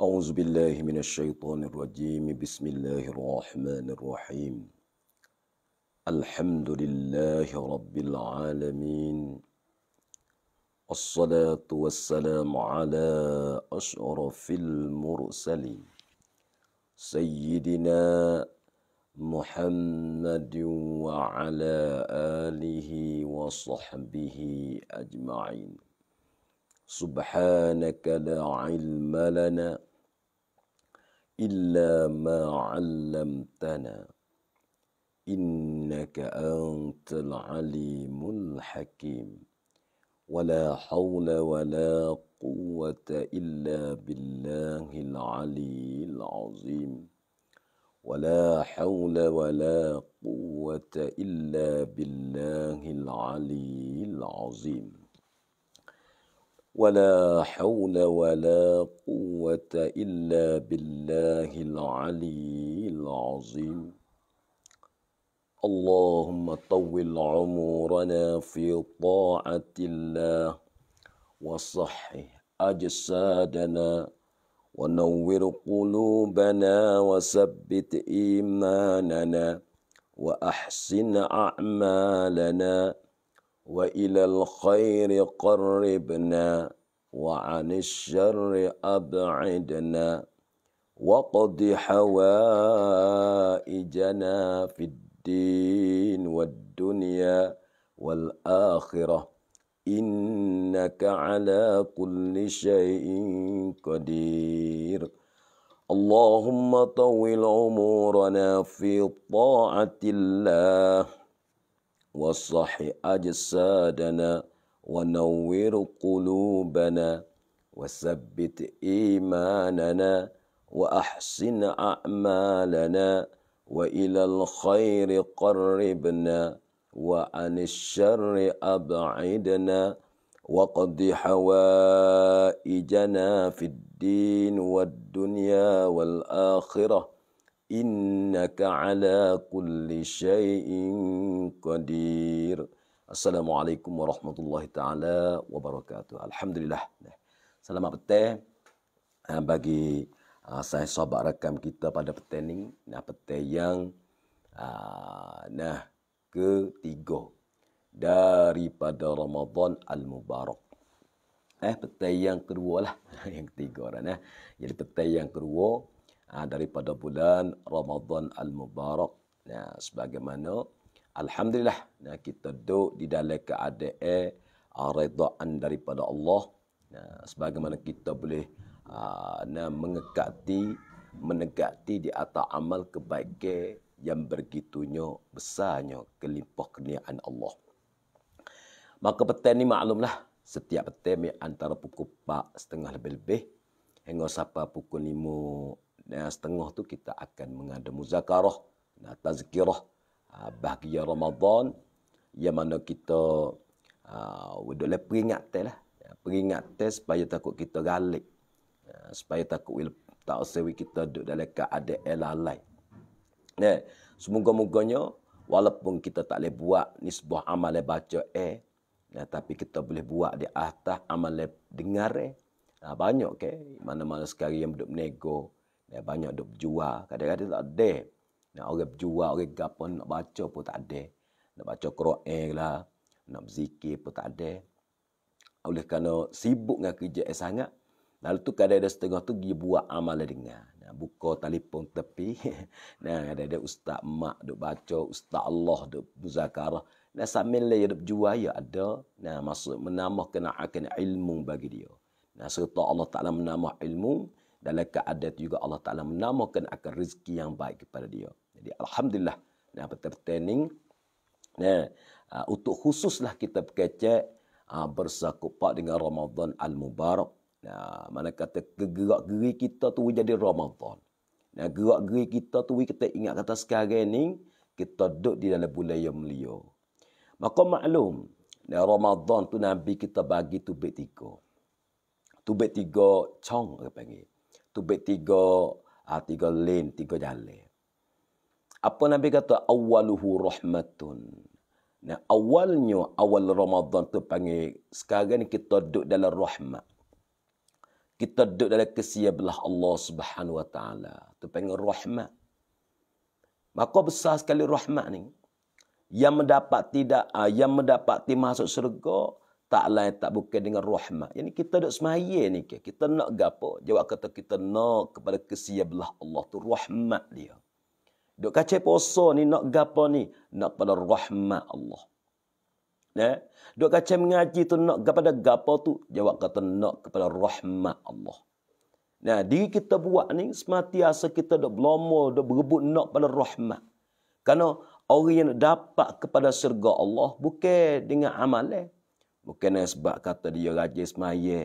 أعوذ بالله من الشيطان الرجيم بسم الله الرحمن الرحيم الحمد لله رب العالمين الصلاة والسلام على أشرف المرسلين سيدنا محمد وعلى آله وصحبه أجمعين سبحانك لا علم لنا إلا ما علمتنا إنك أنت العليم الحكيم ولا حول ولا قوة إلا بالله العلي العظيم ولا حول ولا قوة إلا بالله العلي العظيم ولا حول ولا قوة إلا بالله العلي العظيم اللهم طول عمرنا في طاعة الله وصحح أجسادنا ونور قلوبنا وثبت إيماننا وأحسن أعمالنا وإلى الخير قربنا وعن الشر أبعدنا وقض حوائجنا في الدين والدنيا والآخرة إنك على كل شيء قدير اللهم طول عمرنا في طاعة الله وصح أجسادنا ونور قلوبنا وثبت إيماننا وأحسن أعمالنا وإلى الخير قربنا وعن الشر أبعدنا وقض حوائجنا في الدين والدنيا والآخرة innaka ala kulli syai'in qadir assalamualaikum warahmatullahi taala wabarakatuh alhamdulillah selamat petang ah, bagi ah, saya sahabat rakam kita pada petang ni nah petang yang ah, nah ketiga daripada Ramadan al-Mubarak eh petang yang kedua lah yang ketiga dah nah jadi petang yang kedua Ha, daripada bulan Ramadan Al-Mubarak. Ya, sebagaimana Alhamdulillah ya, kita duduk di dalam keadaan uh, ah, redaan daripada Allah. Ya, sebagaimana kita boleh uh, mengekati, menegati di atas amal kebaikan yang begitunya besarnya kelimpah kurniaan Allah. Maka petang ni maklumlah setiap petang antara pukul 4 setengah lebih-lebih hingga sampai pukul dan setengah tu kita akan mengada muzakarah dan tazkirah ah, bahagia Ramadan yang mana kita uh, ah, boleh peringatkan lah ya, peringatkan supaya takut kita galik ya, supaya takut tak usah kita duduk dalam keadaan lalai ya semoga-moganya walaupun kita tak boleh buat ni sebuah amal yang baca eh ya, tapi kita boleh buat di atas amal yang dengar eh banyak ke okay? mana-mana sekali yang duduk menegur Ya, banyak duk berjual. Kadang-kadang tak ada. Nak orang berjual, orang gapo nak baca pun tak ada. Nak baca Quran lah. Nak berzikir pun tak ada. Oleh kerana sibuk dengan kerja yang sangat. Lalu tu kadang-kadang setengah tu dia buat amal dengar. Nah, buka telefon tepi. nah, ada-ada ustaz mak duk baca. Ustaz Allah duk muzakarah. Nah, sambil dia duk jual, ya ada. Nah, maksud menamah kena akan ilmu bagi dia. Nah, serta Allah Ta'ala menamah ilmu dalam keadaan itu juga Allah Ta'ala menamakan akan rezeki yang baik kepada dia. Jadi Alhamdulillah. Nah, betul-betul ini. Nah, ah, untuk khususlah kita berkecek ah, bersakupak dengan Ramadan Al-Mubarak. Nah, mana kata gerak geri kita tu jadi Ramadan. Nah, gerak geri kita tu kita ingat kata sekarang ni kita duduk di dalam bulan yang mulia. Maka maklum, nah, Ramadan tu Nabi kita bagi tubik tiga. Tubik tiga cong, apa panggil tubik tiga ha, tiga lin tiga jale. apa nabi kata awaluhu rahmatun nah awalnya awal Ramadan tu panggil sekarang ni kita duduk dalam rahmat kita duduk dalam kesia belah Allah Subhanahu wa taala tu panggil rahmat maka besar sekali rahmat ni yang mendapat tidak ah, yang mendapat masuk syurga tak lain tak bukan dengan rahmat. Ini kita duk semaya ni ke? Kita nak gapo? Jawab kata kita nak kepada kesiablah Allah tu rahmat dia. Duk kace poso ni nak gapo ni? Nak pada rahmat Allah. Ya. Eh? Duk kace mengaji tu nak kepada gapo tu? Jawab kata nak kepada rahmat Allah. Nah, diri kita buat ni semati asa kita dah berlomo, dah berebut nak pada rahmat. Karena orang yang dapat kepada syurga Allah bukan dengan amalan. Eh? Bukan dengan sebab kata dia rajin semaya.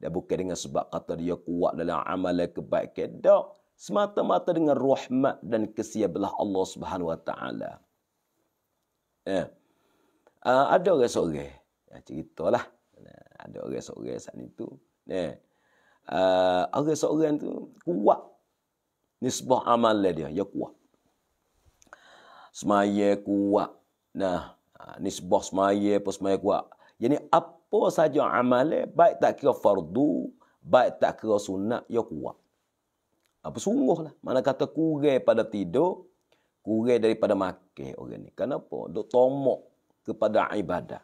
Dan bukan dengan sebab kata dia kuat dalam amal kebaikan. Tak. Semata-mata dengan rahmat dan kesiabalah Allah Subhanahu Wa Taala. Eh. Uh, ada orang seorang. Ya, ceritalah. Nah, ada orang seorang saat itu. Eh. Uh, orang seorang tu kuat. Nisbah amal dia. Ya kuat. Semaya kuat. Nah. Ah, nisbah semaya pun semaya kuat. Jadi apa saja amal baik tak kira fardu, baik tak kira sunnah ya kuat. Apa ah, lah Mana kata kurang pada tidur, kurang daripada makai orang ni. Kenapa? Dok tomok kepada ibadah.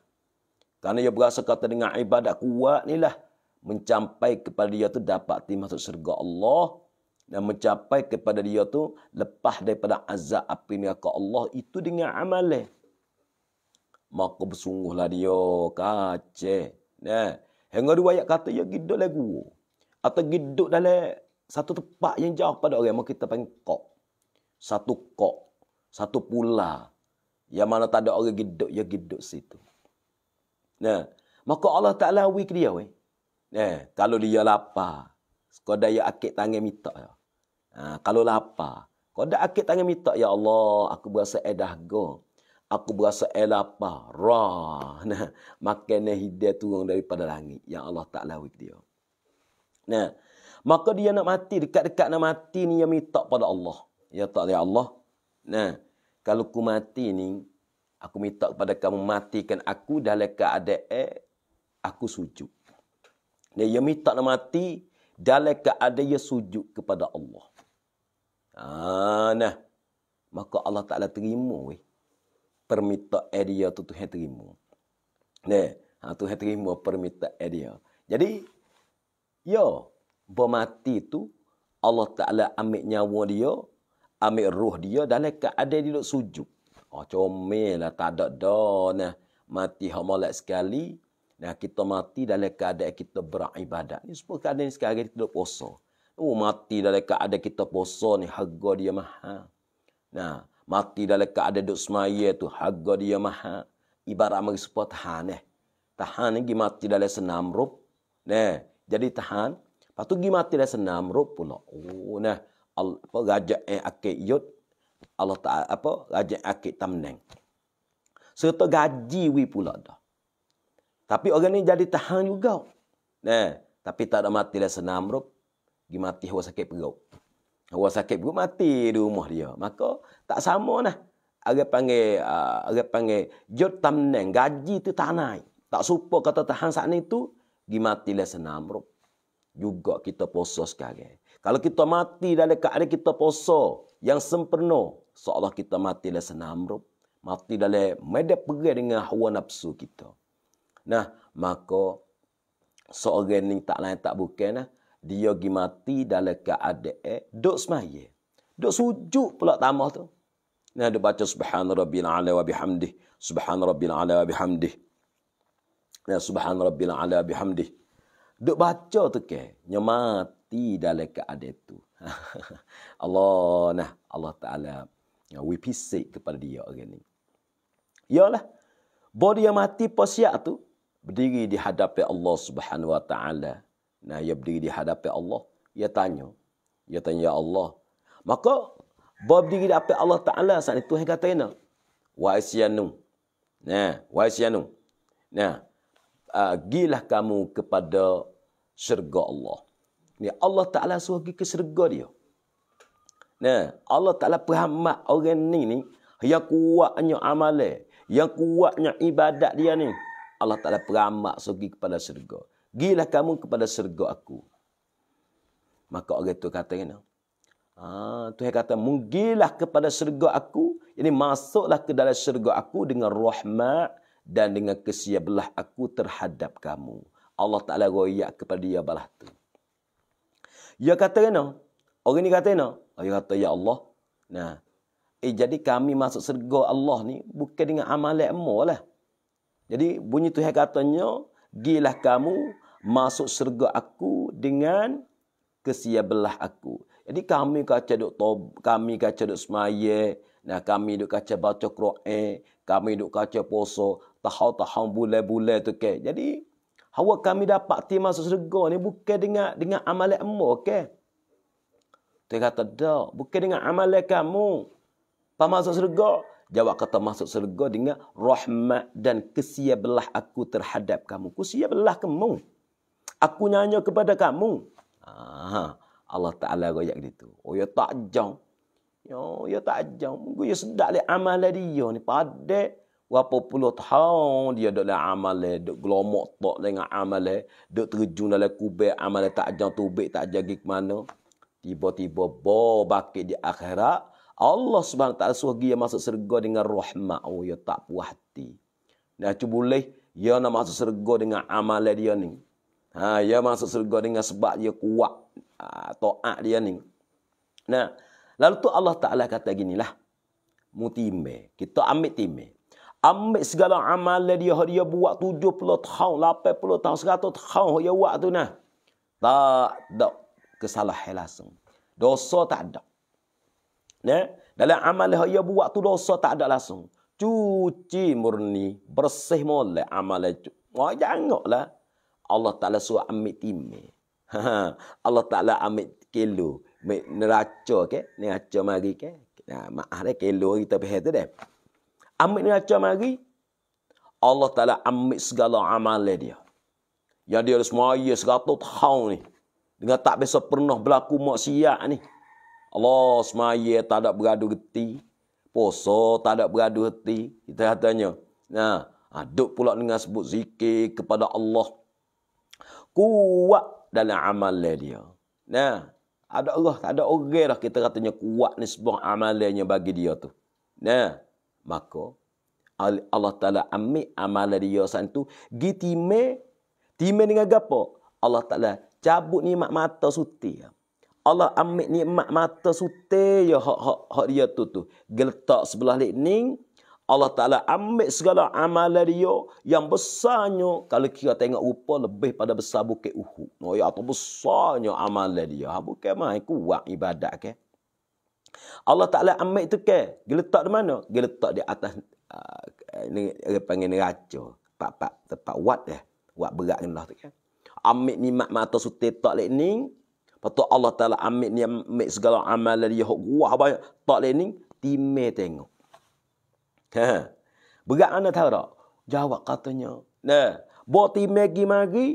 Karena dia berasa kata dengan ibadah kuat ni lah mencapai kepada dia tu dapat di masuk syurga Allah dan mencapai kepada dia tu lepas daripada azab api neraka Allah itu dengan amalan bersungguh bersungguhlah dia kace nah eh? hang ada ayat kata ya giduk lagi, atau giduk dalam satu tempat yang jauh pada orang mau kita panggil kok satu kok satu pula yang mana tak ada orang giduk ya giduk situ nah eh? maka Allah Taala wi ke dia weh nah eh? kalau dia lapar dah ya akik tangan minta ya ha, kalau lapar kau dah akik tangan minta ya Allah aku berasa edah go aku berasa air lapar. Rah. Nah, makanan hidayah turun daripada langit. Yang Allah tak lawik dia. Nah, maka dia nak mati. Dekat-dekat nak mati ni, dia minta pada Allah. Ya tak, ya Allah. Nah, kalau aku mati ni, aku minta kepada kamu matikan aku dalam keadaan aku sujud. Nah, yang minta nak mati dalam keadaan yang sujud kepada Allah. Ah, nah. Maka Allah tak Ta'ala terima. Weh permintaan dia tu Tuhan terima. Ne, ha Tuhan terima permintaan dia. Jadi yo mati tu Allah Taala ambil nyawa dia, ambil roh dia dalam keadaan dia duduk sujud. Oh, comelah tak ada dah nah mati hamalat sekali. Nah kita mati dalam keadaan kita beribadat. Ini semua keadaan sekarang kita duduk puasa. Oh mati dalam keadaan kita puasa ni harga dia mahal. Nah, mati dalam keadaan duk semaya tu harga dia maha ibarat mari sepo tahan eh tahan ni mati dalam senam rup nah jadi tahan patu gi mati dalam senam rup pula oh nah apa raja eh akik yut Allah tak apa raja akik tamneng serta gaji wi pula dah tapi orang ni jadi tahan juga nah tapi tak ada mati dalam senam rup gi mati hawa sakit perut Orang sakit pun mati di rumah dia. Maka tak sama lah. Orang panggil, ah, orang uh, panggil jod tamneng, gaji tu tak naik. Tak supa kata tahan saat ni tu, pergi matilah senamruk. Juga kita poso sekarang. Kalau kita mati dalam keadaan kita poso yang sempurna, seolah kita mati matilah senamruk. Mati dalam medek pergi dengan hawa nafsu kita. Nah, maka seorang ni tak lain tak bukan lah dia pergi mati dalam keadaan duk semaya. Duk sujud pula tamah tu. Nah, dia baca subhan rabbil ala wa bihamdih. Subhan rabbil ala wa bihamdih. Nah, subhan rabbil ala wa bihamdih. Duk baca tu ke. Nya mati dalam keadaan tu. Allah nah Allah Ta'ala ya, Wipisik kepada dia orang ni Yalah Bodi yang mati pasiat tu Berdiri di hadapan Allah Subhanahu Wa Ta'ala Nah, ia berdiri di hadapan Allah. Ia tanya. Ia tanya, Ya Allah. Maka, bawa berdiri di hadapan Allah Ta'ala saat itu. Yang kata, Nah, wa isyanu. Nah, wa isyanu. Nah, uh, gilah kamu kepada syurga Allah. Ni Allah Ta'ala suruh pergi ke syurga dia. Nah, Allah Ta'ala perhamat orang ni ni. Yang kuatnya amalnya, Yang kuatnya ibadat dia ni. Allah Ta'ala perhamat suruh pergi kepada syurga gilah kamu kepada syurga aku. Maka orang itu kata kena. Ah, Tuhan kata, menggilah kepada syurga aku. Ini masuklah ke dalam syurga aku dengan rahmat dan dengan kesiablah aku terhadap kamu. Allah Ta'ala royak kepada dia balah tu. Dia kata kena. Orang ini kata kena. Dia kata, Ya Allah. Nah, eh, jadi kami masuk syurga Allah ni bukan dengan amal emu lah. Jadi bunyi tu Tuhan katanya, gilah kamu masuk syurga aku dengan kesiabelah aku. Jadi kami kaca duk tob, kami kaca duk semaya, nah kami duk kaca baca Quran, kami duk kaca poso. tahau-tahau bule-bule tu ke. Jadi hawa kami dapat ti masuk syurga ni bukan dengan dengan amalan emo ke. Okay? Tu kata dak, bukan dengan amalan kamu. Pa masuk syurga, jawab kata masuk syurga dengan rahmat dan kesiabelah aku terhadap kamu. Kusiabelah kamu aku nanya kepada kamu. Ha, Allah Ta'ala royak gitu. Oh, ya tak jauh. Ya, ya tak jauh. Mungkin ya sedap le amal dia ni. Pada berapa puluh tahun dia dok le amal le. Dok gelomok tak dengan amal le. Dok terjun dalam kubik amal le tak jauh. Tubik tak jauh ke mana. Tiba-tiba bawa bakit di akhirat. Allah SWT suruh dia masuk serga dengan rahmat. Oh, ya tak puas hati. Dah cuba boleh. Ya nak masuk serga dengan amal dia ni. Ha, ia masuk surga dengan sebab dia kuat ha, to'at dia ni. Nah, lalu tu Allah Ta'ala kata gini lah. Mutime. Kita ambil time. Ambil segala amal dia dia buat tujuh puluh tahun, puluh tahun, 100 tahun dia buat tu nah. Tak ada kesalahan langsung. Dosa tak ada. Nah, dalam amal yang dia buat tu dosa tak ada langsung. Cuci murni, bersih mole amal itu. Oh, lah. Allah Ta'ala suruh ambil timah. Ha, ha. Allah Ta'ala ambil kilo. Neraca ke? Neraca mari ke? Nah, maaf dah kilo kita pihak tu dah. Ambil neraca mari. Allah Ta'ala ambil segala amal dia. Yang dia harus maya seratus tahun ni. Dengan tak biasa pernah berlaku maksiat ni. Allah semaya tak ada beradu geti. Poso tak ada beradu geti. Kita katanya. Nah, aduk pula dengan sebut zikir kepada Allah kuat dalam amalan dia. Nah, ada Allah, ada orang dah kita katanya kuat ni sebuah amalannya bagi dia tu. Nah, maka Allah Ta'ala ambil amalan dia saat tu, pergi timai, timai dengan apa? Allah Ta'ala cabut ni mak mata suti. Allah ambil ni mak mata suti ya hak-hak dia tu tu. Geletak sebelah lekning, Allah Ta'ala ambil segala amalan dia yang besarnya. Kalau kita tengok rupa lebih pada besar bukit uhu. No, ya, atau besarnya amalan dia. Ha, bukan main kuat ibadat ke. Allah Ta'ala ambil tu ke. Dia letak di mana? Dia letak di atas. Uh, ni, dia panggil neraca. Pak, pak, tempat wat dia. Wat berat ni lah tu ke. Kan. Ambil ni mak mata sutir tak lek ni. Lepas Allah Ta'ala ambil ni ambil segala amalan dia. Wah banyak. Tak lek ni. Timir tengok. Ha. Berat anak tahu tak? Jawab katanya. Nah, Boti magi magi.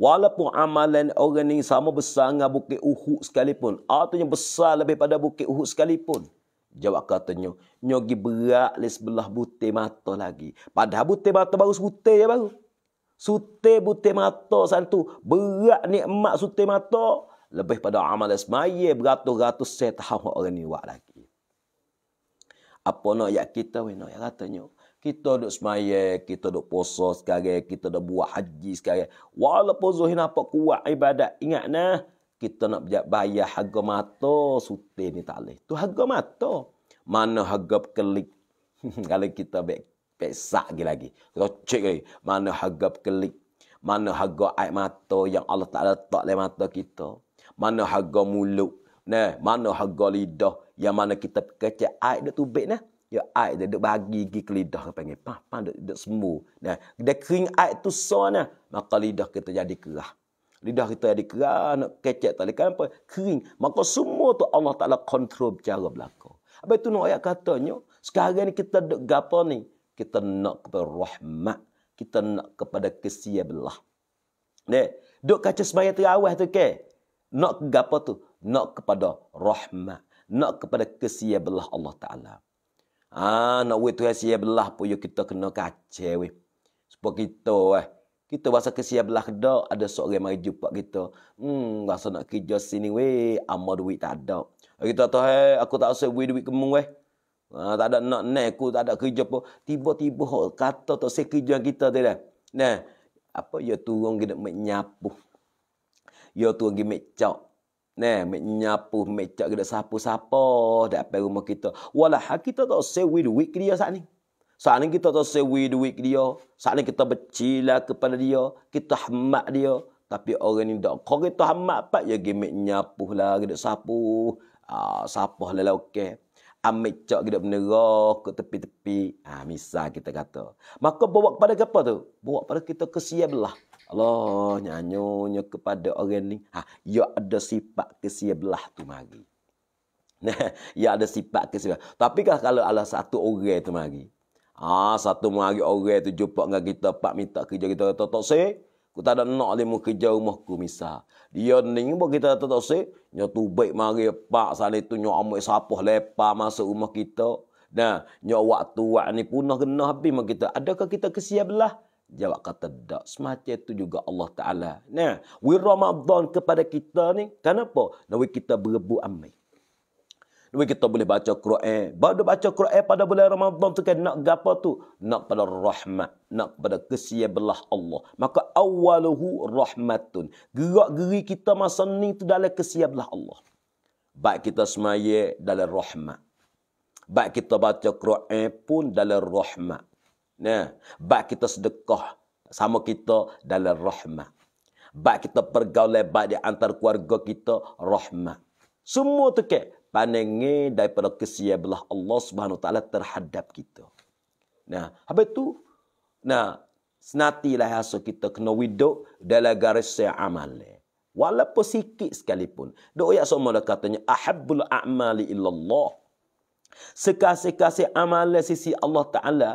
Walaupun amalan orang ni sama besar dengan bukit Uhud sekalipun. Artinya besar lebih pada bukit Uhud sekalipun. Jawab katanya. Nyogi berat di sebelah butir mata lagi. Padahal butir mata baru sebutir ya baru. Sute butir mata santu. Berat emak sute mata. Lebih pada amalan semaya beratus-ratus saya tahu orang ni buat lagi apa nak ayat kita weh nak katanya kita duk semaya, kita duk puasa sekarang, kita duk buat haji sekarang. Walaupun Zuhir nampak kuat ibadat, ingat nah, kita nak bayar harga mata, suti ni tak boleh. Itu harga mata. Mana harga kelik? Kalau kita baik pesak lagi lagi. Kita lagi. Mana harga kelik? Mana harga air mata yang Allah tak letak dalam mata kita? Mana harga mulut? Nah, mana harga lidah? yang mana kita kerja air dia tubik ni ya air dia duk bagi gi ke lidah apa panggil papa duk duk semu nah dia kering air tu so nah maka lidah kita jadi kerah lidah kita jadi kerah nak kecek tak lekan apa kering maka semua tu Allah Taala kontrol cara berlaku apa itu nak ayat katanya sekarang ni kita duk gapo ni kita nak kepada rahmat kita nak kepada kesia belah nah duk kaca sembahyang terawih tu ke nak gapo tu nak kepada rahmat nak kepada kesiabelah Allah Ta'ala. Ah, nak buat tu kesiabelah pun ya kita kena kacau. Weh. Sebab kita, eh, kita rasa kesiabelah ke ada seorang yang mari jumpa kita. Hmm, rasa nak kerja sini, weh, amal duit tak ada. Kita tahu, hey, aku tak rasa buat duit kemung, weh. Ha, tak ada nak naik aku, tak ada kerja pun. Tiba-tiba kata tak sekerja kita tu dah. Nah, apa ya turun kita menyapu. Ya turun kita mencap ne menyapu mecak gede sapu sapa dak rumah kita wala hak kita tak sewi duit dia saat ni saat ni kita tak sewi duit dia saat ni kita bercila kepada dia kita hamak dia tapi orang ni dak kau kita hamak pak ya gi menyapu lah gede sapu ah sapa lah, lah okey okay. Ah, cak gede menerah ke tepi-tepi ah misal kita kata maka bawa pada apa tu bawa pada kita kesian belah Allah nyanyonya kepada orang ni. Ha, ya ada sifat kesiablah tu mari. Nah, ya ada sifat kesiablah. Tapi kalau, kalau ada satu orang tu mari. Ah ha, satu mari orang tu jumpa dengan kita, pak minta kerja kita, kata, tak se, aku tak ada nak lima kerja rumahku misal. Dia ni buat kita, tak tak se, nyo tu baik mari pak sana tu, nyo amat sapuh lepa masuk rumah kita. Nah, nyo waktu waktu ni punah kena habis mak kita. Adakah kita kesiablah? belah? Jawab kata tak. Semacam itu juga Allah Ta'ala. Nah, we Ramadan kepada kita ni. Kenapa? Nawi kita berebu amai. Nawi kita boleh baca Quran. Baru baca Quran pada bulan Ramadan tu kan nak gapa tu? Nak pada rahmat. Nak pada kesia belah Allah. Maka awaluhu rahmatun. Gerak-geri kita masa ni tu dalam kesia belah Allah. Baik kita semaya dalam rahmat. Baik kita baca Quran pun dalam rahmat. Nah, baik kita sedekah sama kita dalam rahmat. Baik kita pergaul lebat di antara keluarga kita rahmat. Semua tu ke panenge daripada kesia belah Allah Subhanahu Wa Taala terhadap kita. Nah, habis tu nah senatilah so kita kena widok dalam garis amalnya. Walaupun sikit sekalipun. Doa yang sama dah katanya. Ahabbul a'mali illallah. Sekasih-kasih amal sisi Allah Ta'ala.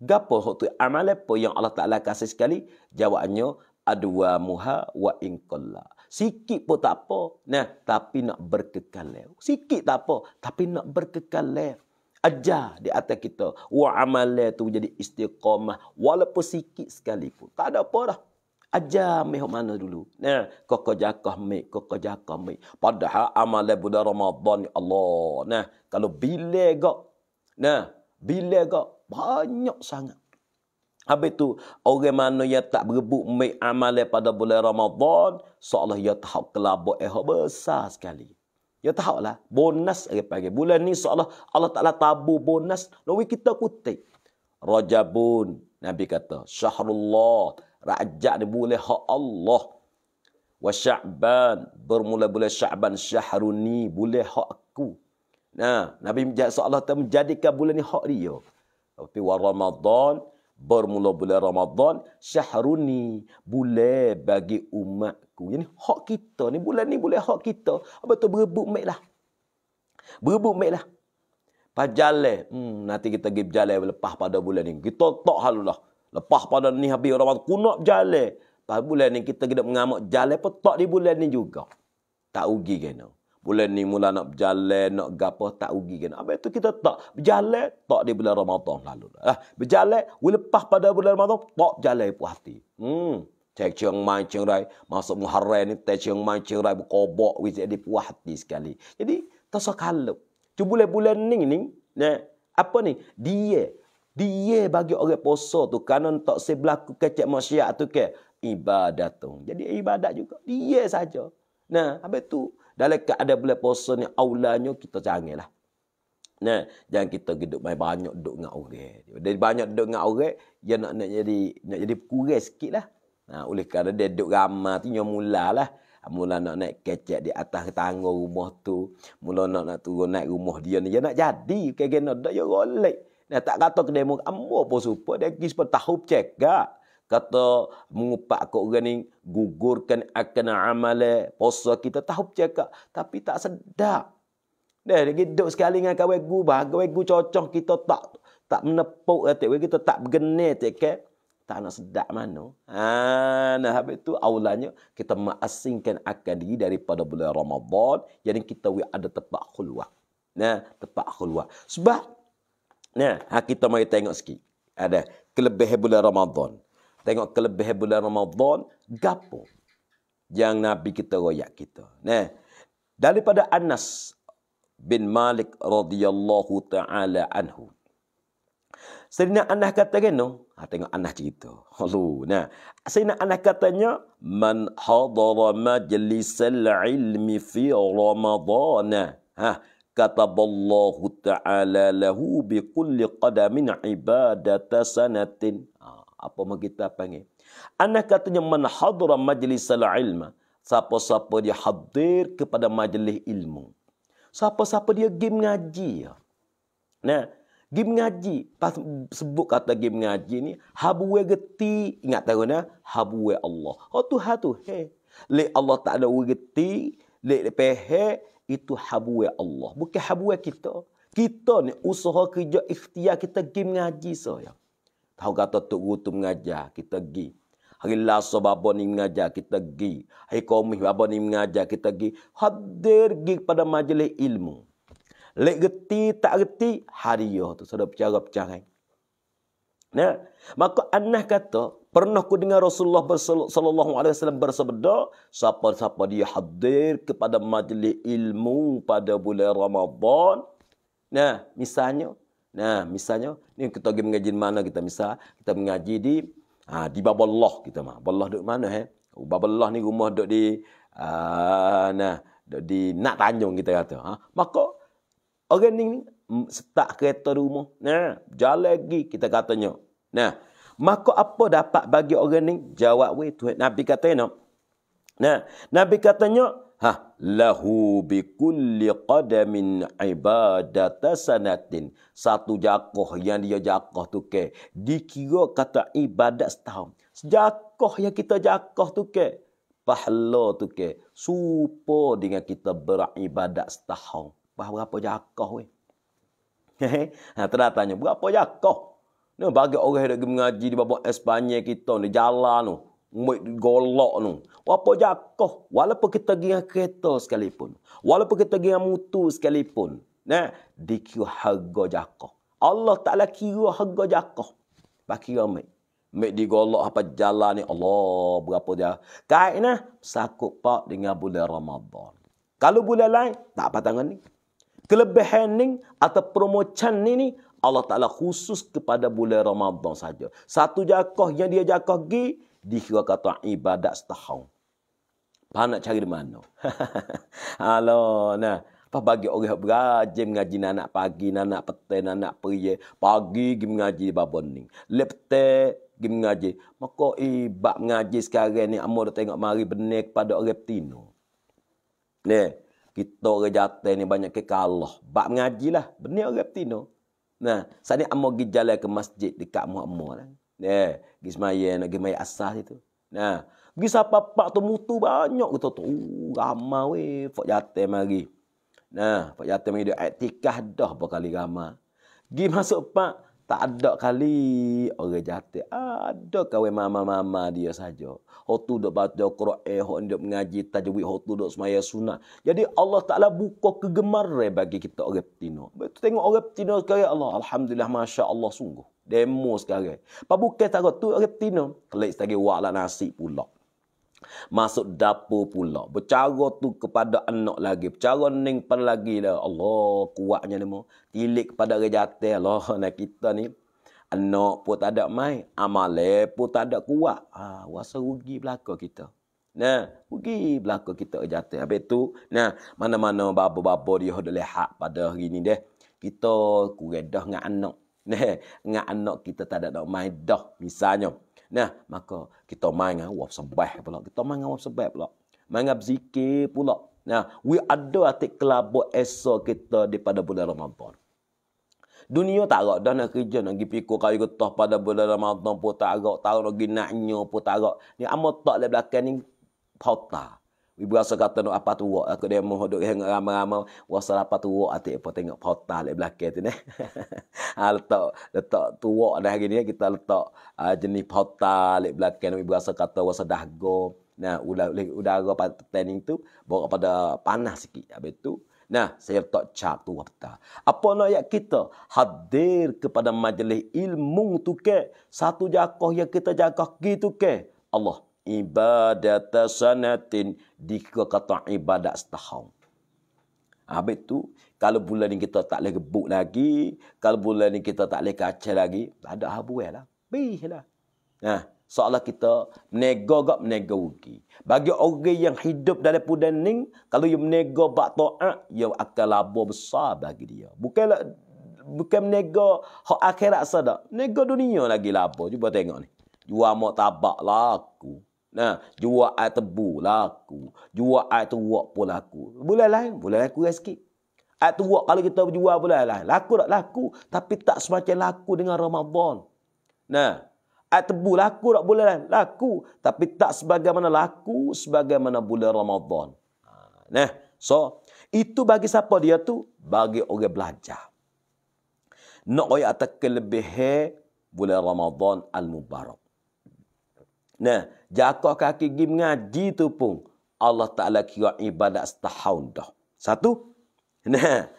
Gapo hok tu amal apa yang Allah Taala kasih sekali? jawabnya adua muha wa inkolla Sikit pun tak apa, nah, tapi nak berkekal. le Sikit tak apa, tapi nak berkekal. le Aja di atas kita. Wa amale tu jadi istiqomah, walaupun sikit sekalipun. Tak ada apa dah. Aja meh mana dulu. Nah, kokoh jakah me, kokoh jakah me. Padahal amale bulan Ramadan ya Allah. Nah, kalau bila gak, nah, bila kau banyak sangat. Habis tu, orang mana yang tak berebut mek amalan pada bulan Ramadan, seolah ia tahu kelabu eh besar sekali. Ya tahu lah, bonus hari pagi. Bulan ni seolah Allah Ta'ala tabu bonus. Lalu kita kutip. Rajabun, Nabi kata, Syahrullah, Rajab ni boleh hak Allah. Wa Sya'ban, bermula bulan Sya'ban, Syahruni, boleh hak aku. Nah, ha, Nabi Muhammad SAW Taala menjadikan bulan ini hak dia. Tapi wa Ramadan bermula bulan Ramadan syahruni boleh bagi umatku. Jadi hak kita ni bulan ni boleh hak kita. Apa tu berebut mek lah. Berebut mek lah. Pajale, hmm, nanti kita pergi berjalan lepas pada bulan ni. Kita tak halulah. Lepas pada ni habis Ramadan kunak berjalan. Pada bulan ni kita kena mengamuk jalan pun di bulan ni juga. Tak ugi kena. You bulan ni mula nak berjalan, nak gapo tak ugi kan. Apa tu kita tak berjalan, tak di bulan Ramadan lalu. Ah, berjalan, lepas pada bulan Ramadan, tak jalan puas hati. Hmm. Tak cheng mai cheng rai, masuk Muharram ni tak cheng mai cheng rai berkobok wis jadi puas hati sekali. Jadi, tak sekali. Cuba bulan ni ni, ne, apa ni? Dia dia bagi orang poso tu kanon tak sebelah berlaku kecek masyarakat tu ke ibadat tu. Jadi ibadat juga. Dia saja. Nah, habis tu dalam keadaan bulan puasa ni aulanya kita janganlah. Nah, jangan kita geduk main banyak duduk dengan orang. Dari banyak duduk dengan orang, dia nak nak jadi nak jadi kurang sikitlah. Nah, oleh kerana dia duduk ramai tu nya mulalah. Mula nak naik kecek di atas tangga rumah tu. Mula nak nak turun naik rumah dia ni. Dia nak jadi. Kayak gana dia rolek. Nah, tak kata ke demo. Amor pun supa. Dia pergi sepatah hub cek kata mengupak kok orang ni gugurkan akan amale. puasa kita tahu cakap tapi tak sedap dah lagi duduk sekali dengan kawan gu bagai gu cocok kita tak tak menepuk hati kita tak bergene tak tak nak sedap mano ha nah habis tu awalnya kita mengasingkan akan diri daripada bulan Ramadan jadi kita ada tempat khulwah nah tempat khulwah sebab nah ha, kita mari tengok sikit ada kelebihan bulan Ramadan tengok kelebihan bulan Ramadan gapo yang nabi kita royak kita nah daripada Anas bin Malik radhiyallahu taala anhu Sayyidina Anas kata kena ha, tengok Anas cerita lu nah Sayyidina Anas katanya man hadara majlisal ilmi fi Ramadan ha Allah taala تعالى bi بكل قدم عبادة سنة آه apa mau kita panggil anak katanya man hadra majlis al ilma siapa-siapa dia hadir kepada majlis ilmu siapa-siapa dia gim ngaji ya nah gim ngaji pas sebut kata gim ngaji ni habuwe geti ingat tahu nah habuwe Allah oh tuha tu he le Allah tak ada geti le pehe itu habuwe Allah bukan habuwe kita kita ni usaha kerja ikhtiar kita gim ngaji saya so, ya. Tahu kata Tok Guru tu mengajar, kita pergi. Hari Lasa Baba ni mengajar, kita pergi. Hari Komis Baba ni mengajar, kita pergi. Hadir pergi kepada majlis ilmu. Lek geti, tak geti, hari tu. Sudah bicara-bicara. Nah, maka Anah kata, pernah ku dengar Rasulullah sallallahu alaihi wasallam bersabda, siapa-siapa dia hadir kepada majlis ilmu pada bulan Ramadan. Nah, misalnya Nah, misalnya ni kita pergi mengaji mana kita misal kita mengaji di ha, di Baballah kita mah. Baballah duk mana eh? Oh, Baballah ni rumah duk di uh, nah, duk di Nak Tanjung kita kata. Ha? Maka orang ni ni mm, setak kereta rumah. Nah, jalan lagi kita katanya. Nah, maka apa dapat bagi orang ni? Jawab we tu Nabi kata Nah, Nabi katanya, nah, Nabi katanya ha lahu bi kulli qadamin ibadata sanatin satu jakoh yang dia jakoh tu ke dikira kata ibadat setahun sejakoh yang kita jakoh tu ke pahala tu ke supo dengan kita beribadat setahun Bahawa berapa jakoh we ha terdah tanya berapa jakoh ni bagi orang yang mengaji di babak Espanya kita ni jalan tu no golok tu. Apa jakoh? Walaupun kita pergi dengan kereta sekalipun. Walaupun kita pergi dengan mutu sekalipun. Nah, dikira harga jakoh. Allah Ta'ala kira harga jakoh. Bagi ramai. Mek digolok apa jalan ni. Allah, berapa dia. Kainah, sakup pak dengan bulan Ramadan. Kalau bulan lain, tak apa tangan ni. Kelebihan ni atau promotion ni ni, Allah Ta'ala khusus kepada bulan Ramadan saja. Satu jakoh yang dia jakoh pergi, dikira kata ibadat setahun. Apa nak cari di mana? Halo, nah. Apa bagi orang berajin mengaji anak pagi, anak petai, anak pria. Pagi pergi mengaji di babon ni. Lepte pergi mengaji. Maka ibak mengaji sekarang ni. Amor dah tengok mari benar kepada orang petino. Ni. Kita orang jatuh ni banyak kekalah. Bak mengaji lah. Benar orang petino. Nah, saat ni Amor pergi jalan ke masjid dekat Muhammad. Nah. Nah, pergi semayang, nak pergi semayang asas itu. Nah, pergi siapa pak tu mutu banyak. Kita tu, uh, ramah weh. Fak jatuh mari. Nah, pak jatuh mari dia etikah dah berkali ramah. Pergi masuk pak, tak ada kali orang jatuh. Ada kawan mama-mama dia saja. Hotu dok baca Quran, hotu dok mengaji tajwid, hotu dok semaya sunnah. Jadi Allah Taala buka kegemaran bagi kita orang Betino. Betul tengok orang Betino sekarang Allah, alhamdulillah masya-Allah sungguh demo sekarang. Apa bukan tak tu reti no. Kelik lagi wala nasi pula. Masuk dapur pula. Bercara tu kepada anak lagi. Bercara ning pada lagi lah. Allah kuatnya ni mo. Tilik kepada rejata lah Nah kita ni. Anak pun tak ada main. Amale pun tak ada kuat. Ha, rasa rugi belakang kita. Nah, rugi belakang kita rejata. Habis tu. Nah, mana-mana bapa-bapa dia dah lehat pada hari ni deh. Kita kuredah dengan anak. Nah, dengan anak kita tak ada nak main dah misalnya. Nah, maka kita main dengan wap sebab, pula. Kita main dengan wap sebab, pula. Main dengan berzikir pula. Nah, we ada atik kelabu esok kita daripada bulan Ramadan. Dunia tak agak dah nak kerja nak pergi pikul kayu getah pada bulan Ramadan pun tak agak. Tahu nak pergi pun tak agak. Ni amat tak lah belakang ni. Pautah. Ibu rasa kata nak apa tu wak. Aku dia mahu duduk yang rama-rama. Rasa apa tu wak. Atik apa tengok portal di belakang tu ni. ha, letak, letak tu wak dah hari ni. Kita letak uh, jenis portal di belakang. Ibu rasa kata rasa dahgo. Nah, udara, udara pada training tu. Bawa pada panas sikit. Habis tu. Nah, saya letak cap tu apa Apa nak ayat kita? Hadir kepada majlis ilmu tu ke. Satu jakoh yang kita jaga gitu ke. Allah ibadata sanatin dikira kata ibadat setahun. Habis tu, kalau bulan ni kita tak boleh gebuk lagi, kalau bulan ni kita tak boleh kacau lagi, tak ada habuai lah. Bih lah. Nah, ha, soalan kita, menego gak menego lagi. Bagi orang yang hidup dalam pudan ni, kalau dia menego bak to'ak, dia akan labur besar bagi dia. Bukanlah bukan lah, menego hak akhirat sadak. Menego dunia lagi labur. Cuba tengok ni. Jual mak tabak laku. Lah Nah, jual air tebu laku. Jual air tuak pun laku. Bulan lain, bulan lain. kan sikit. Air tuak kalau kita jual bulan lain. Lah. Laku tak laku. Tapi tak semacam laku dengan Ramadan. Nah, air tebu laku tak bulan lain. Laku. Tapi tak sebagaimana laku, sebagaimana bulan Ramadan. Ah, nah, so, itu bagi siapa dia tu? Bagi orang belajar. Nak ayat tak kelebihan bulan Ramadan al-Mubarak. Nah, jatuh kaki pergi mengaji tu pun Allah Ta'ala kira ibadat setahun dah. Satu. Nah,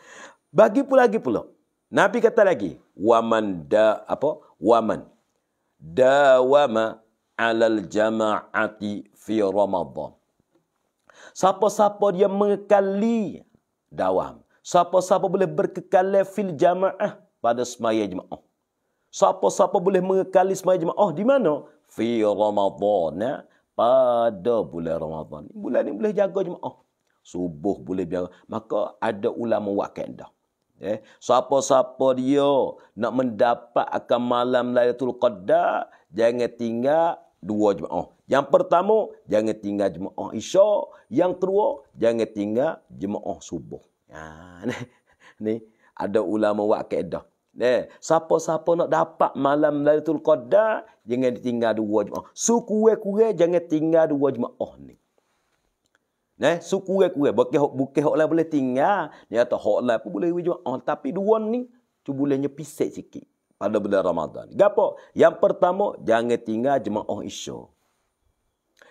bagi pula lagi pula. Nabi kata lagi. Waman da, apa? Waman. Dawama alal jama'ati fi Ramadhan. Siapa-siapa dia mengekali dawam. Siapa-siapa boleh berkekali fil jama'ah pada semaya jama'ah. Siapa-siapa boleh mengekali semaya jemaah oh, di mana? fi Ramadhan, ya. pada bulan Ramadhan, Bulan ni boleh jaga jemaah. Subuh boleh biar. Maka ada ulama buat kaedah. Eh, siapa-siapa dia nak mendapat akan malam Lailatul Qadar, jangan tinggal dua jemaah. Yang pertama, jangan tinggal jemaah Isya. Yang kedua, jangan tinggal jemaah Subuh. Ha, ni, ni ada ulama buat kaedah. Eh, siapa-siapa nak dapat malam Lailatul Qadar, jangan ditinggal dua jemaah. Sukure-kure jangan tinggal dua jemaah oh, ni. Eh, sukure-kure bukan hok bukan hok lain boleh tinggal, ni atau hok lain pun boleh dua Oh, tapi dua ni tu bolehnya pisik sikit pada bulan Ramadan. Gapo? Yang pertama, jangan tinggal Oh Isya.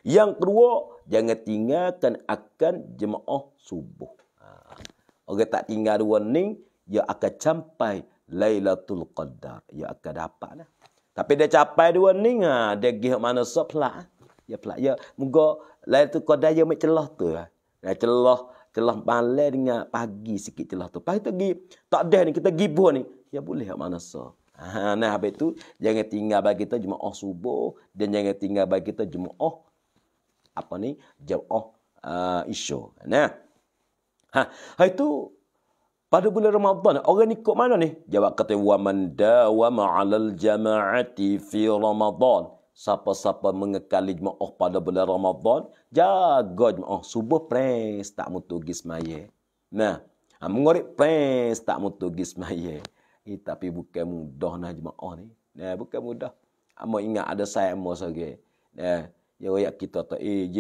Yang kedua, jangan tinggalkan akan Oh subuh. Ha. Orang tak tinggal dua ni, dia akan sampai Lailatul Qadar. Ya akan dapat lah. Tapi dia capai dua ni. Ha. Dia pergi ke mana sop pelak. Ya ha. pula, Ya. Moga Lailatul Qadar dia ambil celah tu. Ha. Ya, celah. Celah balai dengan pagi sikit celah tu. Lepas tu pergi. Tak ada ni. Kita gibuh ni. Ya boleh ke mana sop. Ha, nah, habis tu. Jangan tinggal bagi kita oh subuh. Dan jangan tinggal bagi kita oh Apa ni? oh uh, isyur. Nah. Ha, itu pada bulan Ramadhan, orang ikut mana ni jawab kata wa man dawama 'alal jama'ati fi siapa-siapa mengekali jemaah pada bulan Ramadhan, jaga jemaah subuh prens tak mutu gismaye nah ha, mengorek prens tak mutu gismaye eh, tapi bukan mudah nah jemaah ni nah bukan mudah amo ha, ingat ada saya amo sage nah ya oi kita tak eh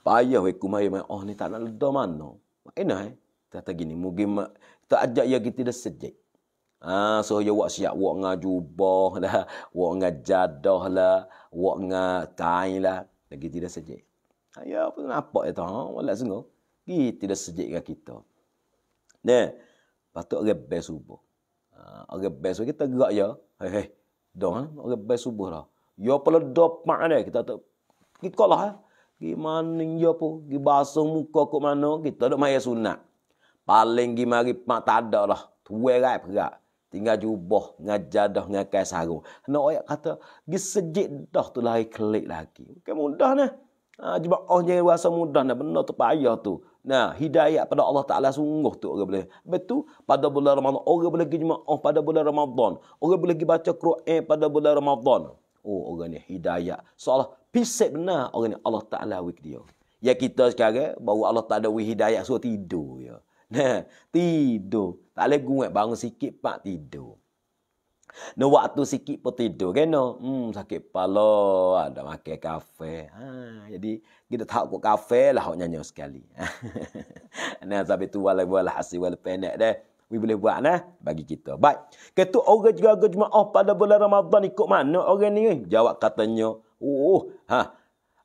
Bayar payah we oh ni tak nak ledo mano mana eh tak tak gini. Mungkin tak ajak ya kita dah sejik. Ha, so, ya wak siap. Wak dengan jubah lah. Wak dengan jadah lah. Wak dengan kain lah. Lagi tidak sejik. Ha, ya, apa nampak ya tu? Ha, walau sungguh. Kita dah sejik dengan kita. Ne, patut orang best subuh. Ha, orang best subuh kita gerak ya. Hei, hei. Dah, ha? orang best subuh lah. Ya, apa lah dopak ni? Kita tak... Kita lah. Ha. Gimana ya pun. Gimana muka kok mana. Kita ada main sunat. Paling gi mari mak tak ada lah. Tua rai perak. Tinggal jubah, ngajar dah ngakai sarung. Nak ayat kata, gi sejik dah tu lari kelik lagi. Bukan mudah ni. Ha, cuba oh rasa mudah ni. Benar tu payah tu. Nah, hidayah pada Allah Ta'ala sungguh tu orang boleh. Betul, pada bulan Ramadan. Orang boleh pergi oh pada bulan Ramadan. Orang boleh pergi baca Quran pada bulan Ramadan. Oh, orang ni hidayah. Soalnya, pisik benar orang ni Allah Ta'ala wik dia. Ya kita sekarang, baru Allah tak ada wih hidayah, suruh tidur. Ya. tidur. Tak boleh kuat bangun sikit pak tidur. No waktu sikit pun tidur kan no. Hmm sakit kepala ada ah, makan kafe. Ha jadi kita tak kok kafe lah hok nyanyo sekali. nah sampai tu wala wala hasil wala penek deh. We boleh buat nah bagi kita. Baik. Ketu orang juga jemaah oh, pada bulan Ramadan ikut mana orang ni? Jawab katanya, "Oh, oh ha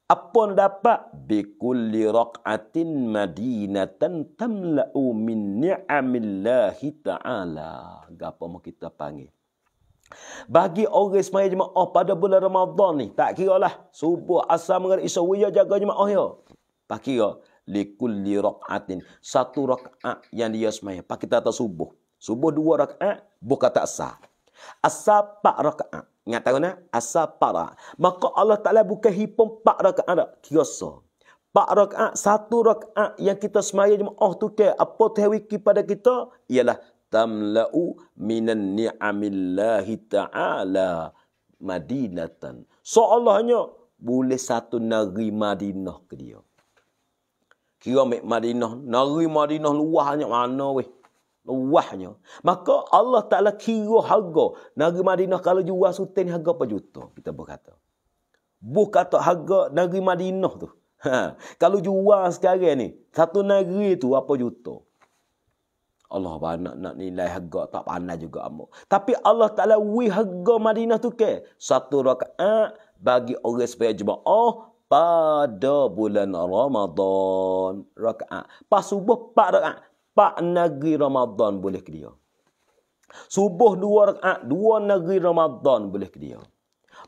apa yang dapat bi kulli raqatin madinatan tamla'u min ni'amillah ta'ala gapo mo kita panggil bagi orang semaya jemaah pada bulan Ramadan ni tak kira lah subuh asam dengan isya wiyah jaga jemaah ya tak kira li kulli raqatin satu rakaat yang dia semaya pak kita atas subuh subuh dua rakaat buka tak sah Asal empat rakaat. Ingat tak guna? Asal empat rakaat. Maka Allah Ta'ala bukan hipung empat rakaat. Kiosa. Empat rakaat. Satu rakaat yang kita semaya jemaah tu ke. Apa tu wiki pada kita? Ialah. Tamla'u minan ni'amillahi ta'ala madinatan. So Seolahnya boleh satu nari Madinah ke dia. Kira Madinah, nari Madinah luas hanya mana weh luahnya. Maka Allah Ta'ala kira harga. Negeri Madinah kalau jual sutin ni harga apa juta? Kita berkata. Buh kata harga negeri Madinah tu. Ha. Kalau jual sekarang ni. Satu negeri tu apa juta? Allah bahan nak, nak nilai harga tak pandai juga amu. Tapi Allah Ta'ala wih harga Madinah tu ke? Satu rakaat bagi orang supaya jemaah pada bulan Ramadan. Rakaat. Pas subuh, pak rakaat. Pak negeri Ramadan boleh ke dia. Subuh dua rakaat, dua negeri Ramadan boleh ke dia.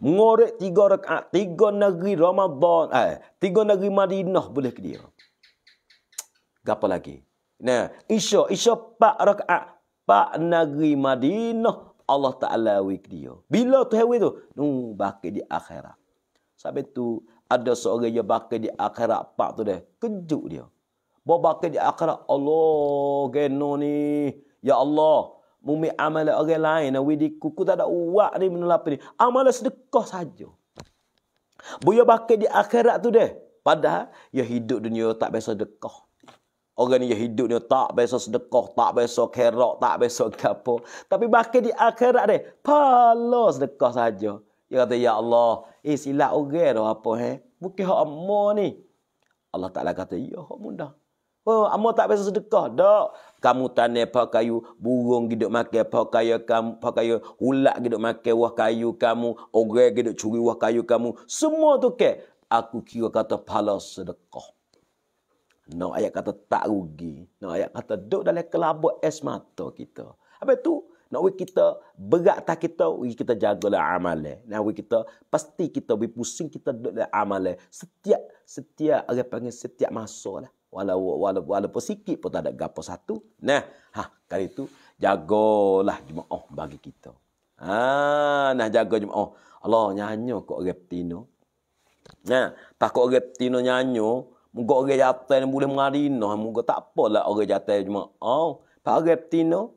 Mengorek tiga rakaat, tiga negeri Ramadan, eh, tiga negeri Madinah boleh ke dia. Gapa lagi? Nah, isya, isya pak rakaat, pak negeri Madinah, Allah Ta'ala wik dia. Bila tu hewi tu? Nu, bakit di akhirat. Sampai tu, ada seorang yang bakit di akhirat, pak tu dia, kejuk dia. Buat bakal di akhirat. Allah, geno ni. Ya Allah. Mumi amal orang lain. Widi kuku tak ada uak ni. Benda apa ni. Amal sedekah saja. Buya bakal di akhirat tu deh. Padahal, ya hidup dunia tak biasa sedekah. Orang yang hidup dia tak biasa sedekah, tak biasa kerok, tak biasa apa. Tapi bakal di akhirat dia, pala sedekah saja. Dia kata, Ya Allah, eh silap orang okay, apa. Eh? Mungkin orang ni. Allah Ta'ala kata, ya orang mudah. Oh, amal tak biasa sedekah. Tak. Kamu tanya apa kayu. Burung hidup makan apa kayu kamu. Apa kayu. Ulat hidup makan wah kayu kamu. Orang hidup curi wah kayu kamu. Semua tu ke. Aku kira kata pala sedekah. No ayat kata tak rugi. No ayat kata duduk dalam kelabu es mata kita. Apa tu? Nak we kita berat tak kita, we kita jaga jagalah amale. Nak we kita pasti kita we pusing kita duduk dalam amale. Setiap setiap orang panggil setiap masa lah walau wala, walaupun sikit pun tak ada gapo satu. Nah, ha, kali itu jagolah oh bagi kita. Ha, nah jaga oh Allah nyanyo ko reptino. Nah, tak takut reptino nyanyo, muga orang jatuh yang boleh mengarino, muga tak apalah orang jatuh jemaah. Pak reptino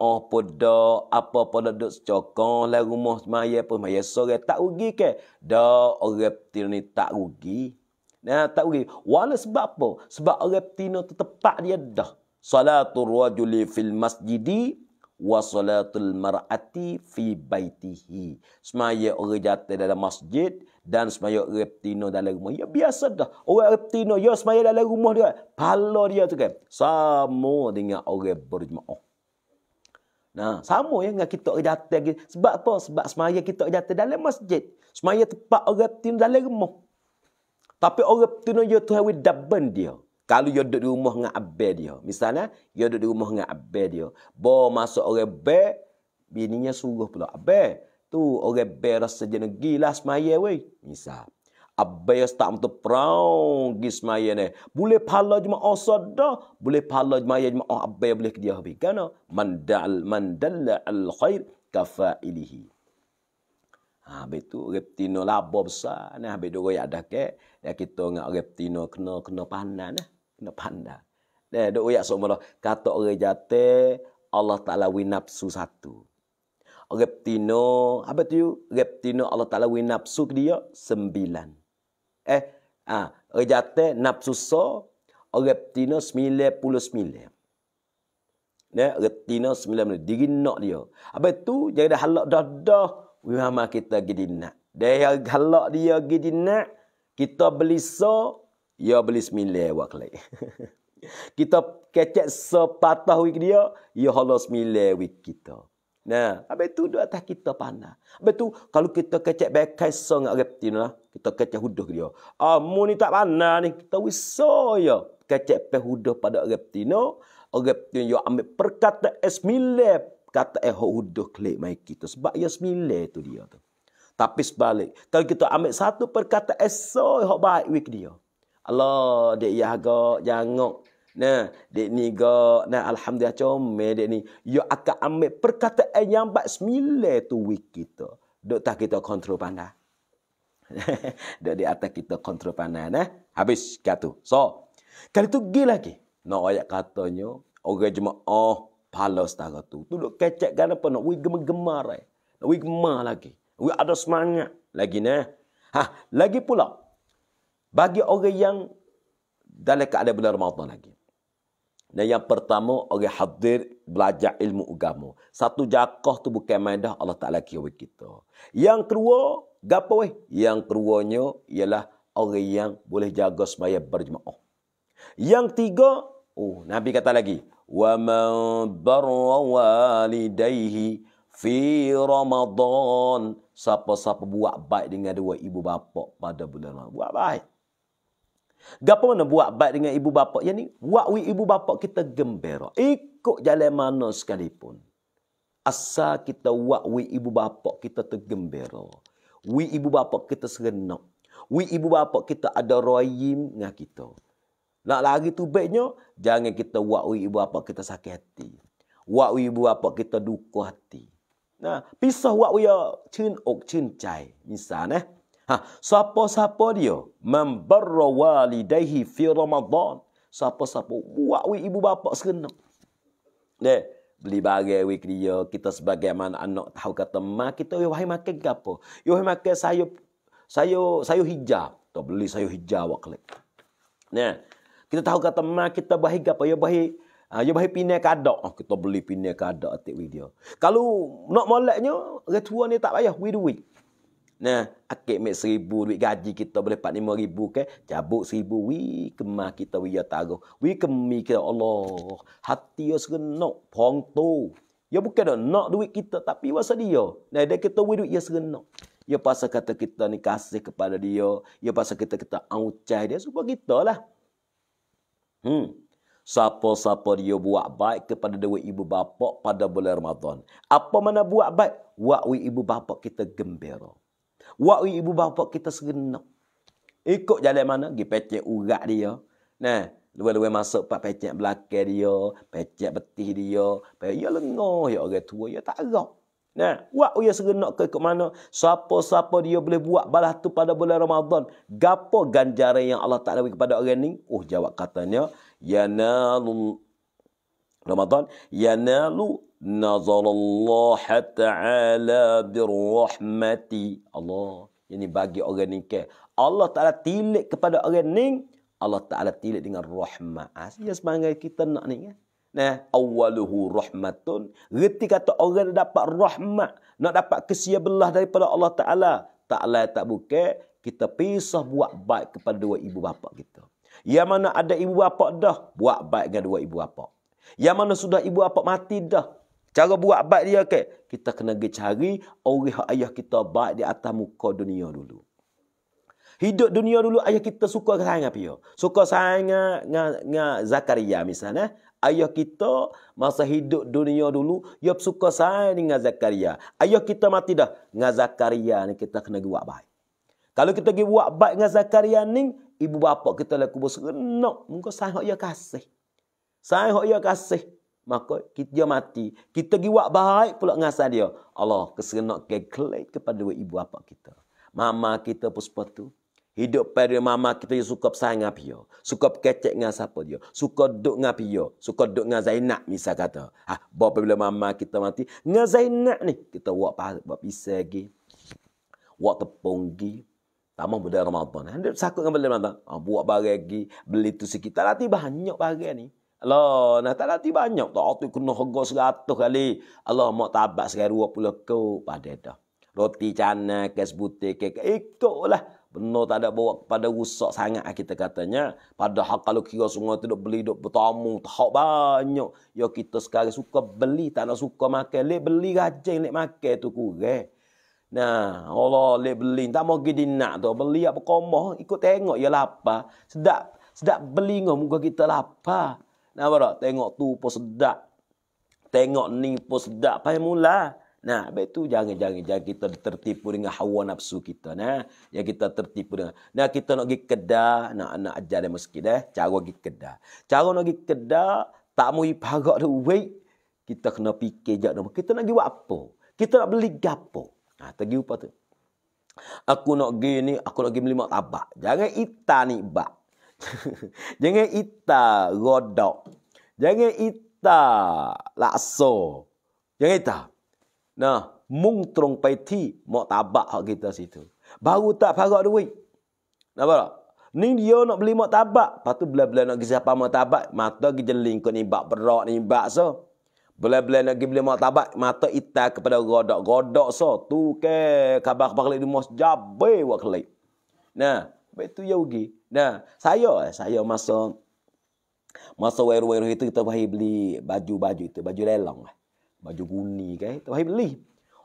oh pada apa pada duk secokong lah rumah semaya pun maya sore tak rugi ke? Dah orang reptino ni tak rugi. Nah, tak pergi. Wala sebab apa? Sebab orang betina tu dia dah. Salatul rajuli fil masjidi wa salatul mar'ati fi baitihi. Semaya orang jatuh dalam masjid dan semaya orang betina dalam rumah. Ya biasa dah. Orang betina ya semaya dalam rumah dia. Pala dia tu kan. Sama dengan orang berjemaah. Nah, sama ya dengan kita orang jatuh. Sebab apa? Sebab semaya kita jatuh dalam masjid. Semaya tepat orang betina dalam rumah. Tapi orang tunuh dia tu hawi daban dia. Kalau dia duduk di rumah dengan abel dia. Misalnya, dia duduk di rumah dengan abel dia. Bawa masuk orang abel, bininya suruh pula abel. Tu orang abel rasa jenis gila semaya weh. Misal. Abel yang setak untuk perang pergi semaya ni. Boleh pahala cuma asad dah. Boleh pahala cuma ayah cuma oh, abel boleh ke dia habis. Kerana mandal mandal al-khair kafa'ilihi. Ha be tu reptino labo besar nah be dua royak dah ke ya kita ngak reptino kena kena pandan nah kena pandan. Dah dua royak semua kata orang jate Allah Taala win nafsu satu. Reptino apa tu reptino Allah Taala win dia sembilan. Eh ha orang jate nafsu so reptino 99. Ya, retina 99. Diri nak dia. Habis tu, jadi dah halak dah dah. Memang kita pergi nak. Dia galak dia pergi nak. Kita beli so. dia beli semile buat kelai. kita kecek sepatah wik dia. Ya halus semilai wik kita. Nah, habis tu dua atas kita panah. Habis tu kalau kita kecek bekas so ngak reptil lah. Kita kecek huduh dia. Amu ah, ni tak panah ni. Kita wik so ya. Kecek pehuduh pada reptil no. Reptil yo ambil perkata esmilai eh, kata eh huduk lek mai kita sebab ia sembilan tu dia tu. Tapi sebalik, kalau kita ambil satu perkata esso hok baik wik dia. Allah dek ya go jangok. Ya nah, dek ni go nah alhamdulillah cuma dek ni yo akan ambil perkata yang baik sembilan tu wik kita. Dok tak kita kontrol pandai. Dok di atas kita kontrol pandai nah. Habis kata. So, kali tu gila lagi. No ayat katanya orang jemaah oh, pala setara tu. Tu duk kecek kan apa nak wig gemar-gemar eh. Nak wig gemar lagi. Wig ada semangat lagi ni. Ha, lagi pula bagi orang yang dalam keadaan bulan Ramadan lagi. Dan yang pertama orang hadir belajar ilmu agama. Satu jakah tu bukan main dah Allah Taala kiwi kita. Yang kedua, gapo weh? Yang keduanya ialah orang yang boleh jaga sembahyang berjemaah. Yang tiga, oh Nabi kata lagi, ومن بر walidayhi fi رمضان siapa-siapa buat baik dengan dua ibu bapa pada bulan Ramadan buat baik gapo mana buat baik dengan ibu bapa yang ni buat wi ibu bapa kita gembira ikut jalan mana sekalipun asal kita buat wi ibu bapa kita tergembira wi ibu bapa kita serenak wi ibu bapa kita ada royim dengan kita nak lagi tu baiknya, jangan kita wakui ibu bapa kita sakit hati. Wakui ibu bapa kita duka hati. Nah, pisah wakui ya, cun ok cun cai. Misal, eh. Ha, siapa-siapa dia? Membarra walidayhi fi Ramadan. Siapa-siapa wakui ibu bapa serenak. Eh, beli barang wik dia, kita sebagai anak-anak tahu kata, ma kita wahai makan ke apa? Wahai makan sayur, sayur, sayur hijau. Tak beli sayur hijau waklik. Nah, kita tahu kata ma kita bahi apa ya bahi ah ya bahi pinai kadak. Oh, ah, kita beli pinai kadak atik video. Kalau nak molatnya retua ni tak payah wi duit. Nah, akik mek seribu duit gaji kita boleh pat lima ribu ke. Cabut seribu, wi kemah kita wi ya taruh. Wi kemi kita, Allah. Hati ya serenak, tu, Ya bukan dah nak duit kita, tapi wasa ya dia. Nah, dia kita wi duit ya serenak. Ya pasal kata kita ni kasih kepada dia. Ya pasal kita kata angucai dia. Supaya kita lah. Hmm. sapa siapa dia buat baik kepada dua ibu bapa pada bulan Ramadan. Apa mana buat baik? Wakwi ibu bapa kita gembira. Wakwi ibu bapa kita segenap. Ikut jalan mana? Di pecek urat dia. Nah, Lewat-lewat masuk pak pecek belakang dia, pecek betih dia. Pecek, ya lengah, ya orang tua, ya tak agak. Nah, buat uya serenak ke ke mana? Siapa-siapa dia boleh buat balas tu pada bulan Ramadan? Gapo ganjaran yang Allah Taala bagi kepada orang ni? Oh, jawab katanya, yanalu Ramadan, yanalu nazalallah ta'ala birrahmati. Allah, ini bagi orang ni ke. Allah Taala tilik kepada orang ni, Allah Taala tilik dengan rahmat. Asyik ah, semangat kita nak ni Ya? Nah, awaluhu rahmatun. Reti kata orang dapat rahmat. Nak dapat kesia belah daripada Allah Ta'ala. Taala tak buka. Kita pisah buat baik kepada dua ibu bapa kita. Yang mana ada ibu bapa dah, buat baik dengan dua ibu bapa. Yang mana sudah ibu bapa mati dah. Cara buat baik dia, okay? kita kena cari orang ayah kita baik di atas muka dunia dulu. Hidup dunia dulu, ayah kita suka sangat. Pia. Suka sangat dengan, dengan Zakaria misalnya. Eh? Ayah kita masa hidup dunia dulu, dia suka sayang dengan Zakaria. Ayah kita mati dah. Dengan Zakaria ni kita kena buat baik. Kalau kita pergi buat baik dengan Zakaria ni, ibu bapa kita lah kubur serenak. Muka sayang yang dia kasih. Sayang yang dia kasih. Maka dia mati. Kita pergi buat baik pula dengan dia. Allah keserenak kekelek kepada ibu bapa kita. Mama kita pun seperti Hidup pada mama kita yang suka pesan dengan pia. Suka berkecek dengan siapa dia. Suka duduk dengan pia. Suka duduk dengan Zainab misal kata. Ha, bapa bila mama kita mati. Dengan Zainab ni. Kita buat pahala. Buat pisah lagi. Buat tepung lagi. Tama budaya Ramadan. Ha, dia sakut dengan budaya Ramadan. Ha, buat barang lagi. Beli tu sikit. Tak latih banyak barang ni. Allah, nah tak latih banyak. Tak latih kena harga seratus kali. Allah, mak tabak sekali dua puluh kau. Pada dah. Roti canai, kes butik, kek. Ikutlah. Ikutlah no tak ada bawa kepada rusak sangat ah, kita katanya. Padahal kalau kira semua tu duk beli, duk bertamu, tak banyak. Ya kita sekarang suka beli, tak nak suka makan. Lek beli rajin, lek makan tu kurang. Nah, Allah lek beli. Tak mau pergi nak tu. Beli apa komoh, ikut tengok ya lapar. Sedap, sedap beli ngoh muka kita lapar. Nah, bro, tengok tu pun sedap. Tengok ni pun sedap. Pahamulah. mula. Nah, baik tu jangan-jangan jangan kita tertipu dengan hawa nafsu kita nah. Yang kita tertipu dengan. Nah, kita nak pergi kedai, nak nak ajar dia masjid eh, cara pergi kedai. Cara nak pergi kedai tak mau ibarat duit, kita kena fikir jak nama. Kita nak pergi buat apa? Kita nak beli gapo? Nah, tadi upa tu. Aku nak pergi ni, aku nak pergi beli martabak. Jangan ita ni bak. jangan ita godok. Jangan ita lakso. Jangan ita. Nah, mung terung peti mak tabak hak kita situ. Baru tak farak duit. Nampak tak? Ni dia nak beli mak tabak. Lepas tu bila-bila nak pergi siapa mak tabak, mata pergi jeling ke ni bak berak ni bak so. Bila-bila nak pergi beli mak tabak, mata ita kepada godok-godok so. Tu ke kabar kepala di mas jabe wak kelip. Nah, betul ya ugi. Nah, saya eh, saya masa masa wero-wero itu kita pergi beli baju-baju itu, baju lelong lah. Eh baju guni kan tak boleh beli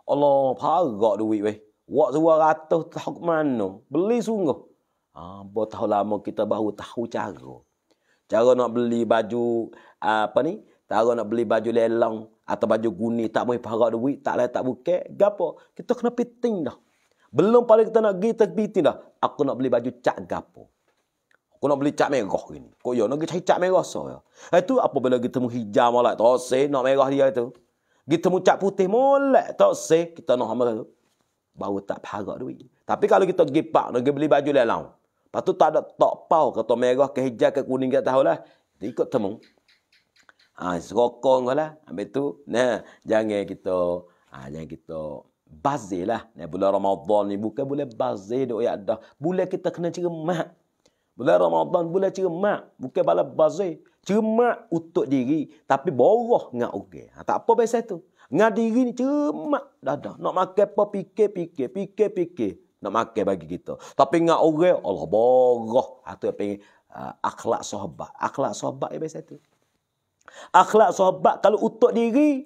Allah gak duit weh wak 200 tahu ke mana beli sungguh ah ha, tahu lama kita baru tahu cara cara nak beli baju apa ni cara nak beli baju lelong atau baju guni tak boleh parak duit tak lah tak buka gapo kita kena piting dah belum paling kita nak pergi piting dah aku nak beli baju cak gapo Kau nak beli cak merah ini. Kau ya, nak cari cak merah so. Itu eh, apa bila kita menghijam lah. Tak nak merah dia itu. Kita mucak putih molek tak se kita nak hamba tu. Baru tak harap duit. Tapi kalau kita pergi pak nak beli baju lelang. Patu tak ada tok pau kata merah ke hijau ke kuning ke tahulah. Kita ikut temu. Ha, serokong lah. ambil tu, nah, jangan kita, ha, jangan kita bazir lah. Nah, bulan Ramadhan ni bukan boleh bazir duk yang ada. Boleh kita kena cermat. Bulan Ramadan, boleh cermat. Bukan balap bazir. Cuma untuk diri tapi boroh dengan orang. Okay. Ha, tak apa biasa tu. Dengan diri ni cemak dada. Nak makan apa Pikir pikir, pikir pikir, Nak makan bagi kita. Tapi dengan orang, Allah boroh. Itu ha, yang pengen uh, akhlak sahabat. Akhlak sahabat yang biasa tu. Akhlak sahabat kalau untuk diri,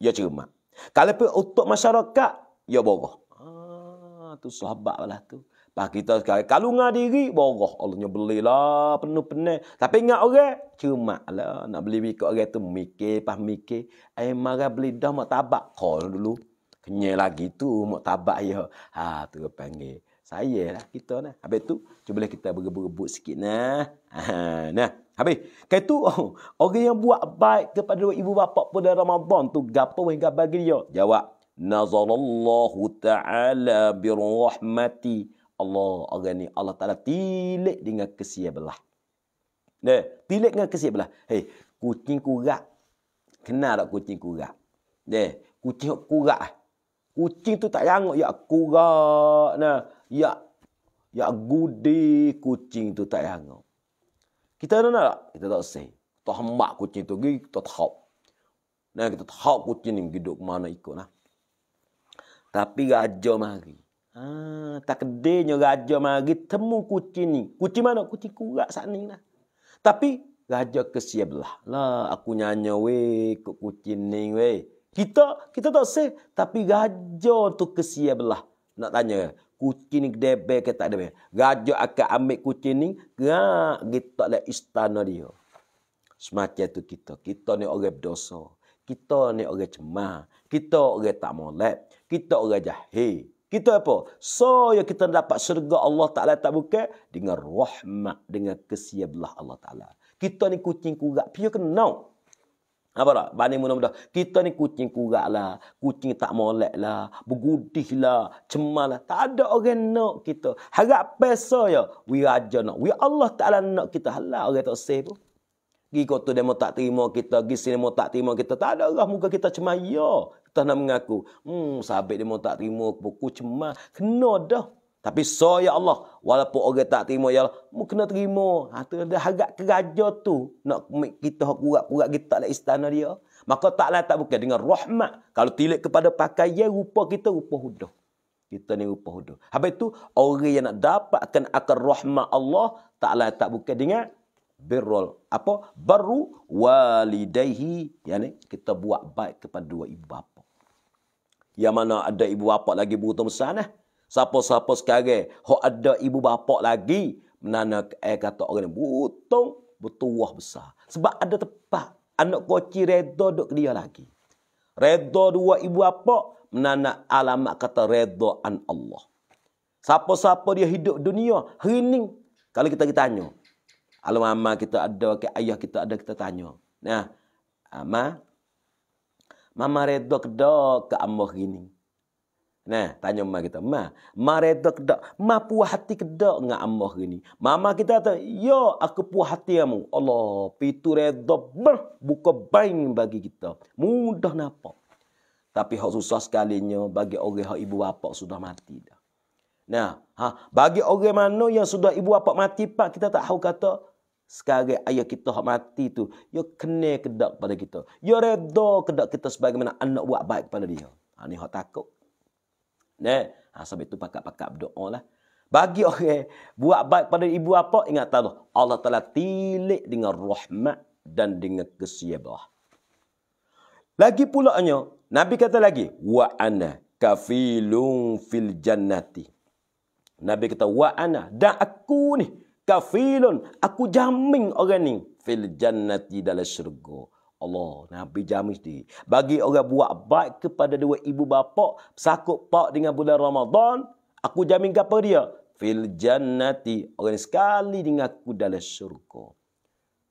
ya cuma. Kalau untuk masyarakat, ya boroh. Ha, ah, tu sahabat lah tu. Pak kita sekarang kalau ngah diri borah Allah nyebelilah penuh penuh. Tapi ingat orang cuma lah nak beli mikok orang tu mikir pas mikir ai eh, marah beli dah mak tabak kol dulu. Kenyal lagi tu mak tabak ya. Ha tu panggil. Saya lah kita nah. Habis tu cuba lah kita berebut-rebut sikit nah. Ha, nah. Habis, kait tu oh, orang yang buat baik kepada ibu bapa pada Ramadan tu gapo yang bagi dia? Jawab, nazalallahu taala birahmati. Allah orang ni Allah Taala tilik dengan kesia belah. Nah, tilik dengan kesia belah. Hei, kucing kurak. Kenal tak kucing kurak? Nah, kucing kurak ah. Kucing tu tak yangok ya kurak nah. Ya ya gudi kucing tu tak yangok. Kita ada nak? Kita tak sahih. Kita hambak kucing tu pergi, kita tahap. Nah, kita tahap kucing ni hidup mana ikut lah. Tapi raja mari. Ah tak takdirnya raja mari temu kucing ni. Kucing mana? Kucing kurak sana lah. Tapi raja kesia belah. Lah aku nyanyi weh kucing ni weh. Kita kita tak sih tapi raja tu kesia belah. Nak tanya kucing ni gede be ke tak gede Raja akan ambil kucing ni gerak kita lah istana dia. Semacam tu kita. Kita ni orang berdosa. Kita ni orang cemah. Kita orang tak mau molek. Kita orang jahil. Kita apa? So yang kita dapat syurga Allah Ta'ala tak buka dengan rahmat, dengan kesiablah Allah Ta'ala. Kita ni kucing kurak. Pia kena. Apa tak? Bani mudah-mudah. Kita ni kucing kurak lah. Kucing tak molek lah. Bergudih lah. Cemal lah. Tak ada orang nak kita. Harap pesa ya. We raja nak. We Allah Ta'ala nak kita. Halah orang tak sayang pun. Gi tu demo tak terima kita, gi sini demo tak terima kita. Tak ada lah muka kita cemas ya. Kita nak mengaku. Hmm, sabik demo tak terima buku cemah, Kena dah. Tapi so ya Allah, walaupun orang tak terima ya Allah, mu kena terima. Ha tu ada harga keraja tu nak kita hak kurat-kurat kita lah istana dia. Maka taklah tak bukan dengan rahmat. Kalau tilik kepada pakaian rupa kita rupa hudah kita ni rupa hudud. Habis tu orang yang nak dapatkan akan rahmat Allah taklah tak bukan dengan birrul apa baru walidaihi yani kita buat baik kepada dua ibu bapa yang mana ada ibu bapa lagi buruk besar nah siapa-siapa sekarang hok ada ibu bapa lagi menana eh kata orang ini, butung bertuah besar sebab ada tempat anak koci redo dok dia lagi redo dua ibu bapa menana alamat kata redo an Allah siapa-siapa dia hidup dunia hening kalau kita ditanya kalau mama kita ada, ke ayah kita ada, kita tanya. Nah, Mama, mama redo kedo ke amoh gini. Nah, tanya mama kita, ma, ma redo kedo, ma puah hati kedo ngah amoh gini. Mama kita tanya, yo, aku puah hati kamu. Allah, pitu redo, ber, buka baing bagi kita. Mudah napa. Tapi hak susah sekalinya bagi orang hak ibu bapa sudah mati dah. Nah, ha, bagi orang mana yang sudah ibu bapa mati pak kita tak tahu kata sekarang ayah kita hak mati tu yo kena kedak pada kita yo redo kedak kita sebagaimana anak buat baik pada dia ha ni hak takut ne ha sebab itu pakak-pakak berdoa lah bagi orang okay, buat baik pada ibu apa ingat tahu Allah telah tilik dengan rahmat dan dengan kesiabah lagi pula pulaknya nabi kata lagi wa ana kafilun fil jannati nabi kata wa ana dan aku ni kafilun aku jamin orang ni fil jannati dalam syurga Allah Nabi jamin sendiri bagi orang buat baik kepada dua ibu bapa sakut pak dengan bulan Ramadan aku jamin apa dia fil jannati orang ini sekali dengan aku dalam syurga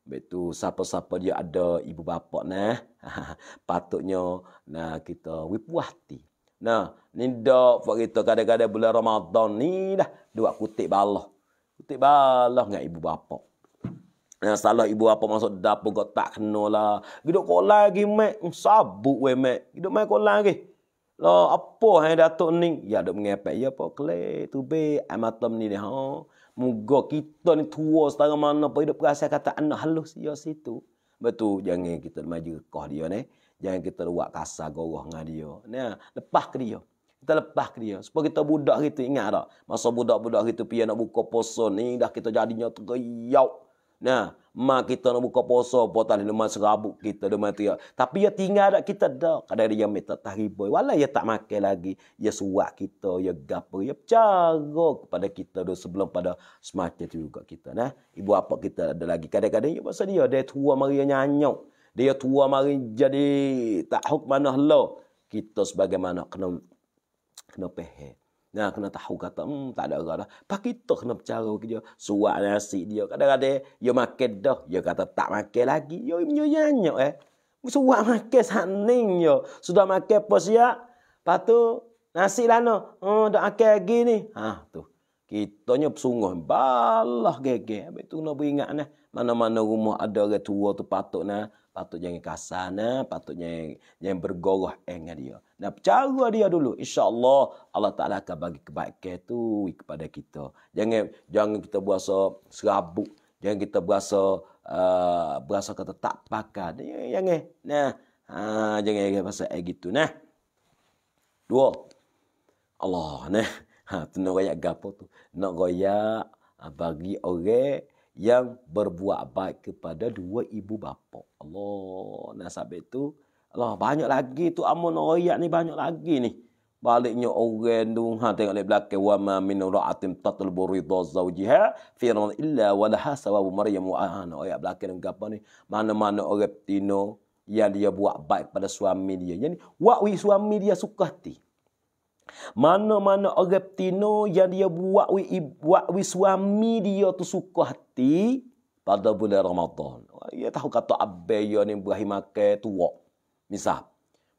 betul siapa-siapa dia ada ibu bapa nah eh? patutnya nah kita wipuati nah ni dak kita kadang-kadang bulan Ramadan ni dah dua kutik balah Kutip balas dengan ibu bapa. Nah, salah ibu apa masuk dapur kau tak kena lah. Giduk kau lagi, Mek. Hmm, sabuk, weh, Mek. Giduk main kau lagi. Lo lah, apa yang datuk ni? Ya, duk mengepek. Ya, apa? Kelih, tu be. Amatam ni, ha. Muga kita ni tua setara mana. Apa hidup perasaan kata anak halus. Ya, situ. Betul, jangan kita maju kau dia ni. Jangan kita luat kasar goroh dengan dia. Nah, lepas ke dia kita lepas ke dia. supaya kita budak gitu ingat tak? Masa budak-budak gitu pia nak buka puasa ni dah kita jadinya tergiyak. Nah, mak kita nak buka puasa pun tak lemah serabut kita demam teriak. Tapi dia tinggal dak kita dak. Kadang dia yang minta tahriboy. Walau dia tak makan lagi, dia suap kita, dia gapo, dia bercara kepada kita dulu sebelum pada semacam tu juga kita. Nah, ibu apa kita ada lagi. Kadang-kadang dia pasal dia, dia tua mari nyanyuk. Dia tua mari jadi tak hukmanah lah. Kita sebagaimana kena kena pehe. Nah, kena tahu kata, hmm, tak ada arah dah. Pak kita kena bercara ke dia. Suat nasi dia. Kadang-kadang, dia makan dah. Dia kata, tak makan lagi. Dia punya nyanyi, eh. Suat makan saning, dia. Sudah makan apa ya. siap? Lepas tu, nasi lana. Oh, tak makan lagi ni. Ha, tu. kita nyop sungguh balah gege. Habis tu, nak beringat, nah mana-mana rumah ada orang tua tu patut nah, patut jangan kasar nah, patut jangan jangan bergoroh dengan dia. Nah, cara dia dulu insya-Allah Allah Taala akan bagi kebaikan tu kepada kita. Jangan jangan kita berasa serabut, jangan kita berasa uh, berasa kata tak pakar. Jangan nah, ha, jangan jangan pasal eh, gitu nah. Dua. Allah nah. Ha, tu nak royak gapo tu? Nak royak ha, bagi orang yang berbuat baik kepada dua ibu bapa. Allah, nasab itu. Allah, banyak lagi tu amun royak ni banyak lagi ni. Baliknya orang tu ha tengok lihat belakang wa ma min ra'atin tatlubu ridha zawjiha fi ramadhan illa wa laha sawab maryam wa ana ayat belakang ni gapo ni mana-mana orang tino yang dia buat baik pada suami dia. Jadi, wa suami dia suka hati. Mana-mana orang betina yang dia buat wi buat wi suami dia tu suka hati pada bulan Ramadan. Dia tahu kata abai yo ni berahi makan tua. Misal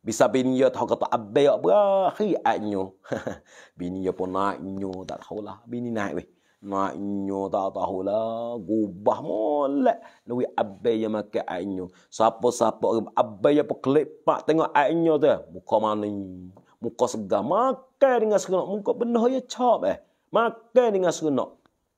bisa bini dia tahu kata abai yo berahi anyo. bini dia pun nak nyo tak tahu lah bini naik we, Nak nyo tak tahu lah gubah molek lewi abai yo makan anyo. Siapa-siapa abai yo pekelip pak tengok anyo tu muka mana muka segar. Makan dengan serenak. Muka benda ya cop eh. Makan dengan serenak.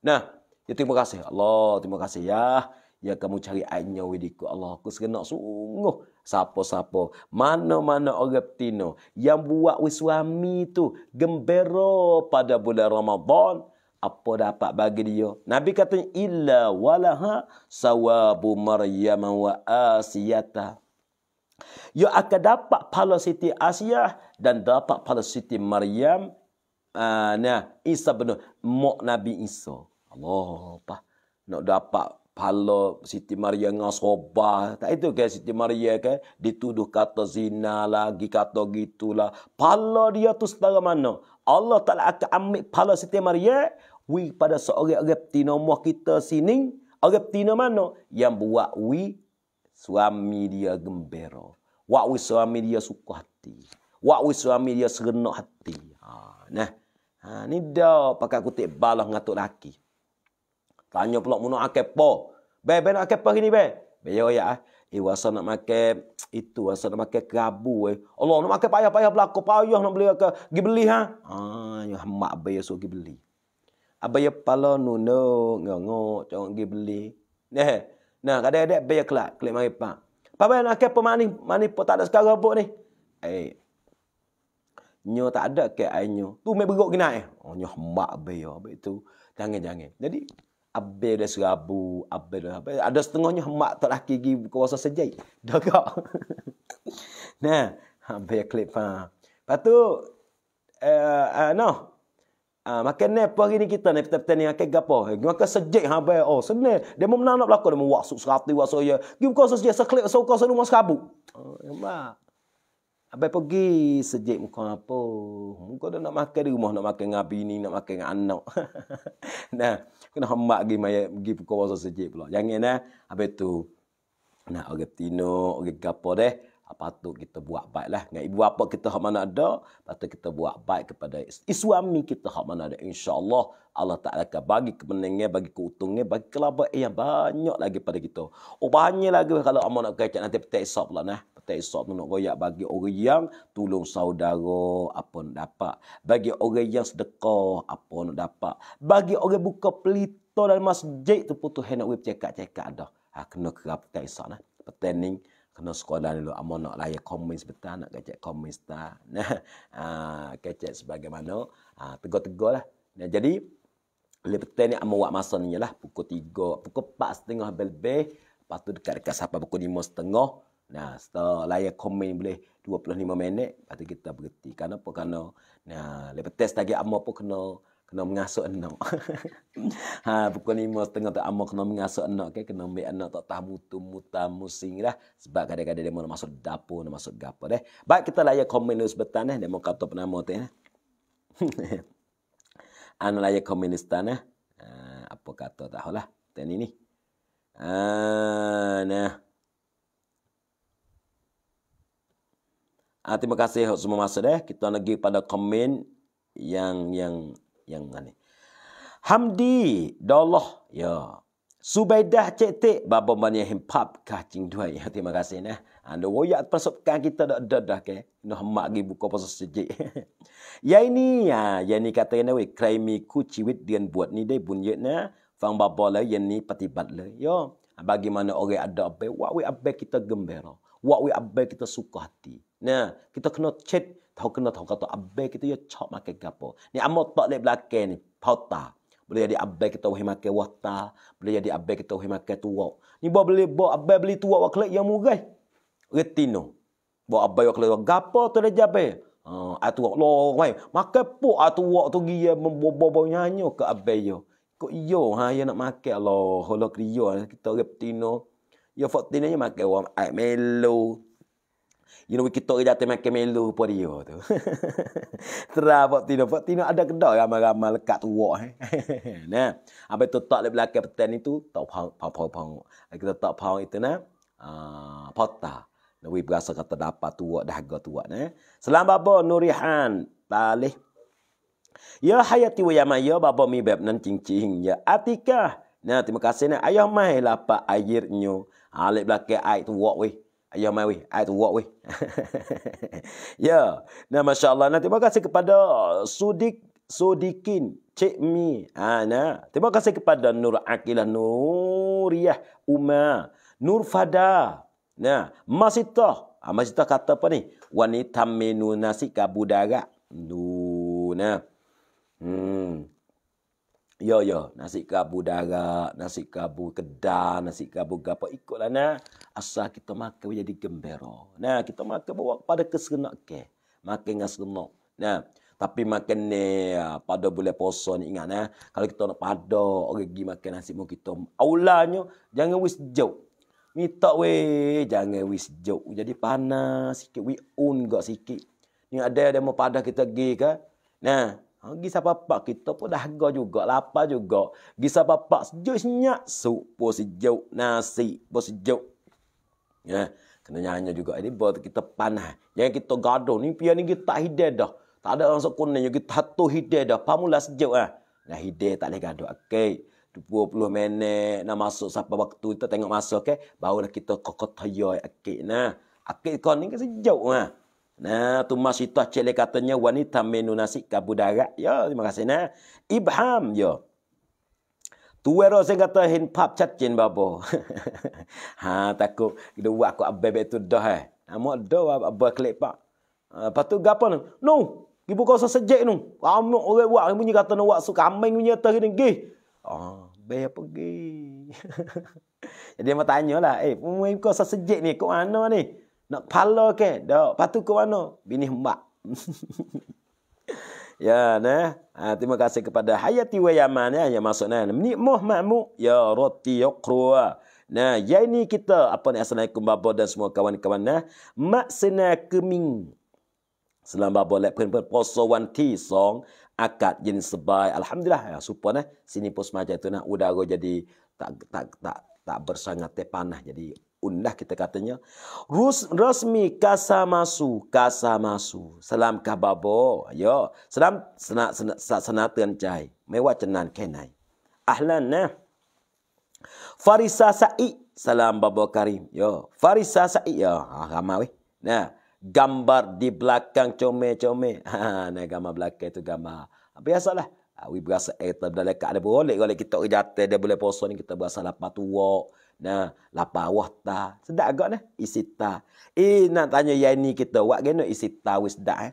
Nah. Ya terima kasih. Allah terima kasih ya. Ya kamu cari ainya widiku. Allah aku serenak sungguh. sapo sapo, Mana-mana orang tino. Yang buat suami tu. Gembira pada bulan Ramadan. Apa dapat bagi dia. Nabi kata. Illa walaha sawabu maryam wa asiyata. yo akan dapat pahala Siti Asiyah dan dapat pada Siti Maryam uh, nah Isa bin Mok Nabi Isa. Allah apa nak dapat pala Siti Maria dengan sobah. Tak itu ke Siti Maria ke? Dituduh kata zina lagi, kata gitulah. Pala dia tu setara mana? Allah Ta'ala akan ambil pala Siti Maria wi pada seorang-orang tina muah kita sini. Orang tina mana? Yang buat wi suami dia gembira. Buat wi suami dia suka hati. Wak wis suami dia serenak hati. Ha, nah. Ha, ni dah pakai kutip balah ngatuk laki. Tanya pula munak akai apa? Be, be nak akai apa ni be? Be, ya, ya. Ah. Eh, wasa nak makan itu, wasa nak makan kerabu. Eh. Allah, nak makan payah-payah belakang. Payah nak beli. Ke, pergi beli, ha? Ha, ya, mak be, ya, suruh pergi beli. Abah ya pala nuno ngengok jangan pergi beli. Nah, nah kadang-kadang bayar kelak, kelak mari pak. Papa nak ke pemanis, manis pun ada sekarang buat ni. Eh, nyo tak ada ke ai nyo tu me beruk kena eh oh, nyo hamak be yo be tu jangan jangan jadi abe dah serabu abe dah abe ada setengahnya hamak tak laki gi kuasa sejai dagak nah abe klip ha patu eh uh, uh, ah, no Ah, makan ni apa hari ni kita ni petang-petang ni makan gapo? Eh, makan sejek ha bae. Oh, senang. Dia mau menang nak berlakon dia mau wasuk serati wasuk ya. Gi buka sejek seklik so kau selalu Oh, ya mak. Abai pergi sejik muka apa. Muka dah nak makan di rumah. Nak makan dengan bini. Nak makan dengan anak. nah. Kena hambat pergi. Maya, pergi pukul wasa sejik pula. Jangan lah. Habis tu. Nak orang tino. Orang gapa deh. Apa ah, tu kita buat baik lah. Dengan ibu apa kita hak mana ada. Lepas tu kita buat baik kepada suami kita hak mana ada. InsyaAllah. Allah tak akan bagi kemenangan, bagi keuntungan, bagi kelabat yang banyak lagi pada kita. Oh banyak lagi kalau Allah nak kacak nanti petai esok pula. Nah tak esok tu nak koyak bagi orang yang tolong saudara apa nak dapat. Bagi orang yang sedekah apa nak dapat. Bagi orang buka pelita dan masjid tu pun tu nak web cekak-cekak dah. Ha, kena kerap tak esok lah. Pertanding kena sekolah dulu. Amal nak layak komen sebentar, nak kacak komen sebentar. Nah, ha, kacak sebagaimana. Ha, Tegur-tegur lah. Nah, jadi, lebih petang ni amal buat masa ni lah. Pukul 3, pukul 4 setengah bel lebih Lepas tu dekat-dekat sampai pukul 5 setengah. Nah, setelah layar komen boleh 25 minit, lepas tu kita berhenti. Kenapa? Kerana nah, lepas test lagi, Amor pun kena kena mengasuh anak. ha, pukul lima setengah tu Amor kena mengasuh anak. Okay? Kena ambil anak tak tahu mutu, muta, musing lah. Sebab kadang-kadang dia mahu masuk dapur, nak masuk gapa. Deh. Baik, kita layar komen dulu sebetulnya. Eh? Dia mahu kata penama tu. Eh? anak layar komen di sana. Eh? apa kata tahulah. Dan ni. Ah, nah. Ah, terima kasih semua masa deh. Kita lagi pada komen yang yang yang ni. Hamdi Dolloh ya. Subaidah Cik Tik Baba Bani Himpap Kacing Dua ya. Terima kasih nah. Anda ah, woyak persopkan kita dah dah dah ke. Nah mak pergi buka pasal sejik. ya ini ya. Ya ini kata ini weh. Kerai ku ciwit dia buat ni deh bunyik na. Fang Baba lah yang ni patibat lah. yo ya. ah, Bagaimana orang ada apa. Wak weh apa kita gembira. Wak weh apa kita suka hati. Nah, kita kena cek tahu kena tahu kata abai kita ya cak makan gapo. Ni amot tak lek belakang ni, pauta. Boleh jadi abai kita wahai makan wata, boleh jadi abai kita wahai makan tuak. Ni boleh beli bo abai beli tuak wak lek yang murah. Retino. Bo abai wak lek gapo tu dah jabe. Ah atu wak lo wai, makan po atu wak tu gi membobo nyanyo ke abai yo. Kok yo ha ya nak makan Allah, holo kriyo kita retino. Yo fotinanya makan wak melo. You know, kita kerja temen ke melu pun dia tu. Terah Pak Tino. Pak Tino ada kedai ramai-ramai lekat tu wak. Eh. nah, habis tu tak di belakang petan itu, tak pahang-pahang. Kita tak pahang itu, na, Uh, pota. Nabi berasa kata dapat tu wak, dahaga tu wak. Nah. Selam Nurihan. Balik. Ya hayati wa yama ya baba mi beb nan cing cing ya atika. Nah terima kasih nah ayah mai lapak airnya. Alik ah, belakang air tu wak weh. Ya my way. I to walk way. ya. Yeah. Nah, Masya Allah. Nah, terima kasih kepada Sudik Sudikin. Cik Mi. Ha, nah. Terima kasih kepada Nur Akilah Nuriah, Uma, Nur Fada. Nah, Masitah. Ha, Masitah kata apa ni? Wanita menu nasi kabudara. Nuh, nah. Hmm. Ya, ya. Nasi kabu darak, nasi kabu kedah, nasi kabu gapa. Ikutlah, nah. Asal kita makan jadi gembira. Nah, kita makan bawa pada keserenak ke. Makan dengan serenak. Nah, tapi makan ni ah, pada bulan puasa ni ingat nah. Kalau kita nak pada, orang pergi makan nasi mu kita. Aulanya, jangan wis jauh. Minta weh, jangan wis jauh. Jadi panas sikit, we own gak sikit. Ni ada ada mau pada kita pergi kan. Nah, Ha, gi sapapak kita pun dah harga juga, lapar juga. Gi pak sejuk senyak, sup pun sejuk, nasi pun sejuk. Ya, kena nyanyi juga. Ini buat kita panah. Yang kita gaduh. Ni pian ni kita tak hidup dah. Tak ada orang sekunanya. Kita satu hidup dah. Pamulah sejuk lah. Ha. Nah, hidup tak boleh gaduh. Okey. 20 minit nak masuk sampai waktu kita tengok masuk. Okey. Barulah kita kokot hayoi. Okey. Nah. Akik kau ni kan sejuk lah. Nah, tu masih masitah cele katanya wanita menu menunasi kabudarat. Ya, terima kasih nah. Ibham yo. Ya. Tu ero saya kata hin pap chat jin babo. ha takut kita buat aku abbe tu dah eh. Amo do abba klek pak. Ha, patu gapo nu? Nu, ibu kau sesejek nu. Amo ore buat bunyi kata nu wak suka ameng bunyi tadi ni. Oh, be pergi. Jadi dia mau tanyalah, eh, mau ibu kau sesejek ni ke mana ni? Nak pala ke? Tak. Patu ke mana? Bini mbak. ya, nah. Ha, terima kasih kepada Hayati wa ya, yang masuk nah. Ni mu ya roti yaqra. Nah, ya ini kita apa ni assalamualaikum babo dan semua kawan-kawan nah. Mak sena keming. Selam babo lek pun poso wan ti song akad jin sebaik. Alhamdulillah ya supo nah. Sini pos majai tu nah udara jadi tak tak tak tak bersangat tepanah jadi undah kita katanya. Rus, resmi kasamasu, kasamasu. Salam kababo. Yo. Salam sena, sena, sena, sena cai. Mewah cenan kenai. Ahlan nah. Eh. Farisa sa'i. Salam babo karim. Yo. Farisa sa'i. Yo. Ah, ramai weh. Nah. Gambar di belakang comel-comel. Ha, nah, gambar belakang itu gambar. Biasalah. Ha, ah, we berasa air eh, terdalam. ada boleh. Kalau kita jatuh, dia boleh posong. Kita berasa lapar tuak. Nah, lapa awah ta. Sedap agak ni. Isi ta. Eh, nak tanya yang ni kita. Wak gana isi ta wis sedap eh.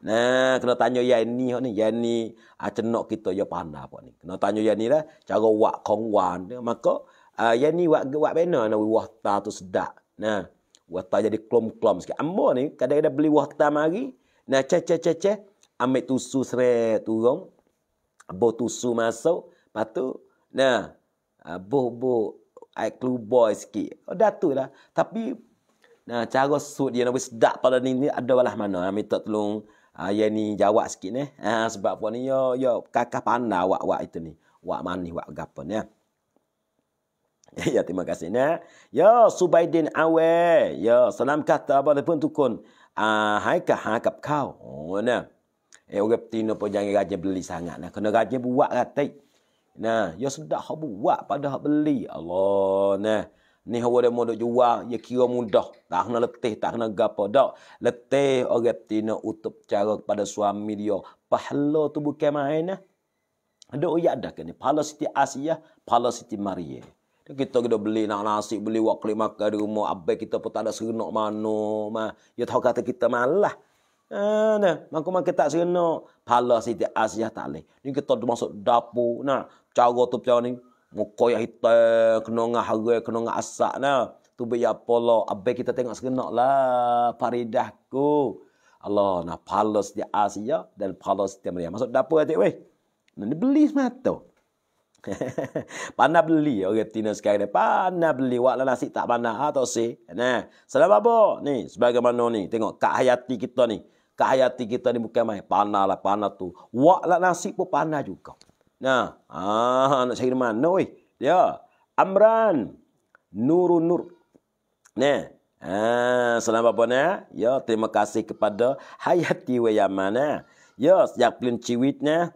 Nah, kena tanya yang ni. Yang ni, yang ni. Acenok ah, kita ya pandai apa ni. Kena tanya yang ni lah. Cara wak kongwan. Maka, uh, yang ni wak, wak bina. Nah, wak ta tu sedak. Nah, wak ta jadi klom-klom sikit. Ambo ni, kadang-kadang beli wak ta mari. Nah, ceh, ceh, ceh, ceh. Ambil tusu seret turung. Bo tusu masuk. Lepas tu, nah. Uh, ah, bo, bo. I keluar sikit. Oh, dah tu lah. Tapi, nah, cara suit dia nampak lah. sedap pada ni, ni ada lah mana. Ha, ah, minta tolong uh, yang ni jawab sikit ni. Ha, sebab pun ni, yo, kakak pandai wak-wak itu ni. Wak manis, wak Gapan ni. Ya. ya, terima kasih ni. Yo, Subaidin Awe. Yo, salam kata boleh pun tukun. Uh, hai ke hakap kau. Oh, ni. Eh, orang petina pun jangan rajin beli sangat. Nah. Kena rajin buat ratik. Lah, Nah, ya sudah hak buat pada hak beli. Allah nah. Ni hawa dia mahu jual, ya kira mudah. Tak nak letih, tak nak gapa dak. Letih orang tina utup cara kepada suami dia. Pahala tu bukan main nah. Ada uyak dah kan ni. Pahala Siti Asia, pahala Siti Maria. Kita kena beli nak nasi, beli wakil makan di rumah. Abai kita pun tak ada serenak mana. Ma. Ya tahu kata kita malah. Ah, nah, mangko mang tak sereno pala Siti Asiah tak leh. Ni kita tu masuk dapur. Nah, cara tu pian ni muka yang hitam kena ngah harai kena ngah asak nah. Tu be ya pola abai kita tengok sereno lah paridahku. Allah nah pala Siti Asiah dan pala Siti Maria. Masuk dapur atik weh. Ni beli semata. Pandai beli orang okay, Tina sekarang ni. pandai beli waklah nasi tak pandai atau ah, ha, si. Nah, selamat apa? Ni sebagaimana ni tengok kat hayati kita ni kat kita ni bukan main. Panah lah, panah tu. Wak lah nasib pun panah juga. Nah, ah, nak cari mana weh. Ya. Amran. Nurun Nur. Nah. Ah, salam apa ni? Ya, terima kasih kepada Hayati Wayaman. Ya, ya sejak pelin ciwitnya.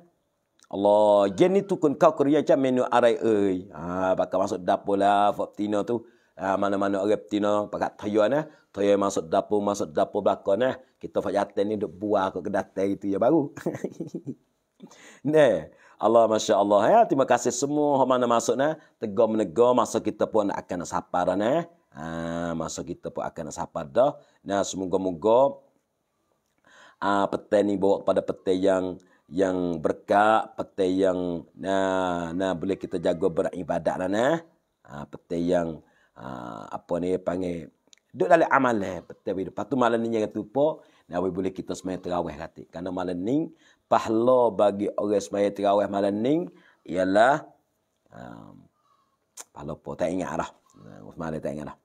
Allah, jadi tu kun kau kerja macam menu arai. Ah, bakal masuk dapur lah, Fok tu. Ah, mana-mana orang betina pakat tayuan nah eh. tayu masuk dapur masuk dapur belakang nah eh. kita fajate ni duk buah kok kedatai itu ya baru nah Allah masya Allah ya terima kasih semua hak mana masuk nah tegur menegur masa kita pun akan sabar nah ha, masa kita pun akan sabar dah nah semoga-moga ah uh, ni bawa kepada peti yang yang berkat peti yang nah nah boleh kita jaga beribadat lah, nah nah ha, peti yang Ah, apa ni panggil duduk dalam amal eh betul hidup patu malam ni jangan terlupa nak boleh kita semai terawih kata karena malam ni pahala bagi orang semai terawih malam ni ialah um, pahala apa tak ingat lah Usmane tak ingat lah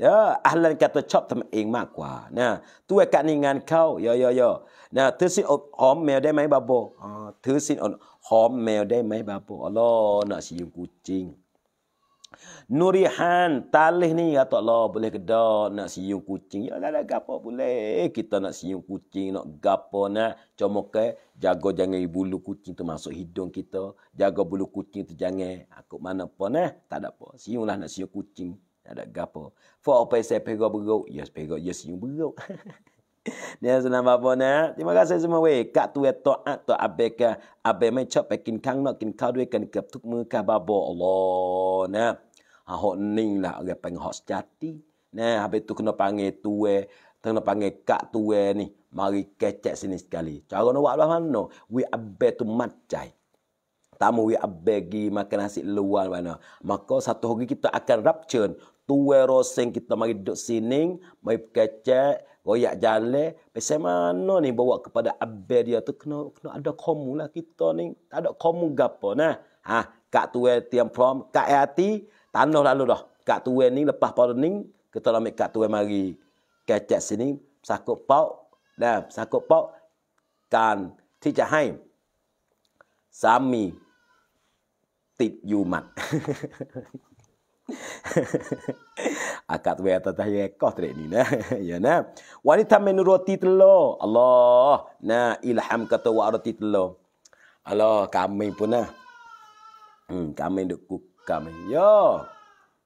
Ya, ahlan kata cop tem ing mak kwa. Nah, tu ekat ningan kau. Yo ya, yo ya, yo. Ya. Nah, tersin on hom mel dai mai babo. Ah, tersin on hom mel dai mai babo. Allah nak siung kucing. Nurihan talih ni kata ya Allah boleh kedo nak siung kucing. Ya dah gapo boleh. Eh, kita nak siung kucing nak gapo nak comok ke jaga jangan bulu kucing tu masuk hidung kita. Jaga bulu kucing tu jangan aku mana pun eh tak ada apa. Siunglah nak siung kucing. Tak ada gapo. Fo apa saya pegak beruk? Ya yes, pegak ya yes, siung beruk. Dia senang apa nak? Terima kasih semua weh. Kak tu ya to'at ah, tu abeka. Abe mencap pekin kang nak kin kadwe kan kep tuk muka babo Allah nah. Ha, hok ning lah orang panggil hok sejati. Nah, habis tu kena panggil tuwe. Kena panggil kak tuwe ni. Mari kecek sini sekali. Cara nak buat lah mana? We abe tu macai. Tamu we abe gi makan nasi luar mana. Maka satu hari kita akan rapture. Tuwe roseng kita mari duduk sini. Mari kecek. Goyak jalan. Pesan mana ni bawa kepada abe dia tu. Kena, kena ada komu lah kita ni. Tak ada komun gapo. Nah. Ha, kak tuwe tiang prom. Kak hati tanah lalu dah. Kak tuwe ni lepas pada ni, kita ambil kak tuwe mari. Kecek sini, sakut pau. Dan sakut pau, kan tijak hai. Sami, tip yu mat. Akak tuwe atas dah rekoh tadi ni. Nah. ya, nah. Wanita menuruti telur. Allah, nah ilham kata wa'arati telur. Allah, kami pun lah. Hmm, kami duk kuku kami. Yo.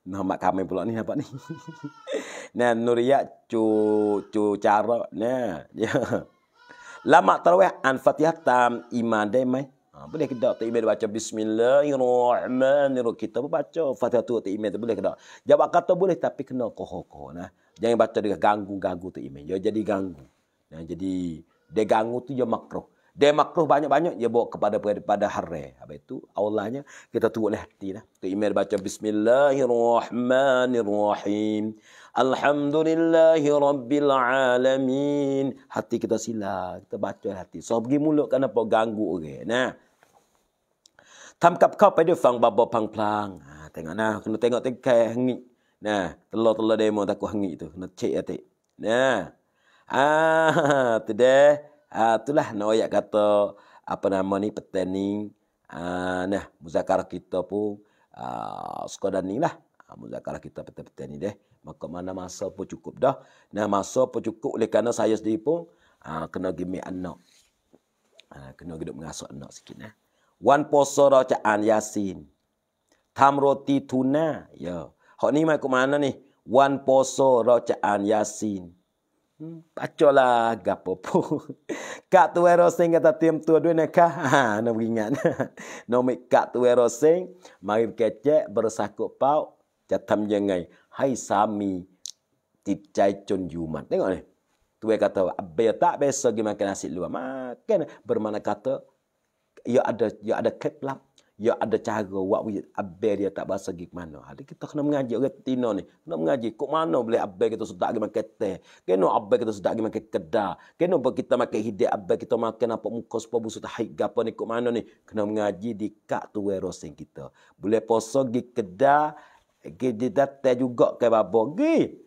Nama kami pula ni apa ni. Nah Nuria cu cu cara nah. Ya. Lama tarawih eh. an Fatihah tam iman de mai. Ha, boleh ke tak iman baca bismillahirrahmanirrahim kita baca Fatihah tu tak iman tu boleh ke tak? Jawab kata boleh tapi kena koho-koho nah. Jangan baca dengan ganggu-ganggu tu iman. Yo jadi ganggu. Nah jadi dia ganggu tu dia makruh dia makruh banyak-banyak dia bawa kepada kepada harre apa itu Allahnya kita tunggu lah hati lah tu imam baca bismillahirrahmanirrahim alhamdulillahi rabbil alamin hati kita sila kita baca hati so pergi mulut kan apa ganggu orang okay. nah tam kap kap pada fang baba pang plang ha, tengok nah kena tengok tengkai hangit nah telur telur demo takut hangit tu kena cek hati nah ah tu deh uh, itulah noyak kata apa nama ni petening uh, ah, nah muzakarah kita pun uh, ah, sekodan ni lah uh, muzakarah kita petening ni deh maka mana masa pun cukup dah nah masa pun cukup oleh kerana saya sendiri pun uh, kena gimi anak uh, kena hidup mengasuh anak sikit nah eh. wan poso rajaan yasin roti tuna ya yeah. hok ni mai ke mana ni wan poso rajaan yasin Baca hmm, lah Kak tu erosin kata tim tu aduh ha, nak kah. nak ingat. Nomik kak tu erosin. Mari kecek bersakup pau. Jatam jengai. Hai sami. Tipcai cun yuman. Tengok ni. kata. Abil ya tak besok pergi makan luar. Makan. Bermana kata. Ya ada ia ya ya ada cara buat wujud abel dia tak bahasa gig mana hari kita kena mengaji orang tino ni kena mengaji kok mana boleh abel kita sedak gi makan teh kena abel kita sedak gi makan kedah kena apa kita makan hidup abel kita makan apa muka sepo busuk tak haid gapo ni kok mana ni kena mengaji di kak tu erosin kita boleh poso gi kedah gi didate juga ke babo gi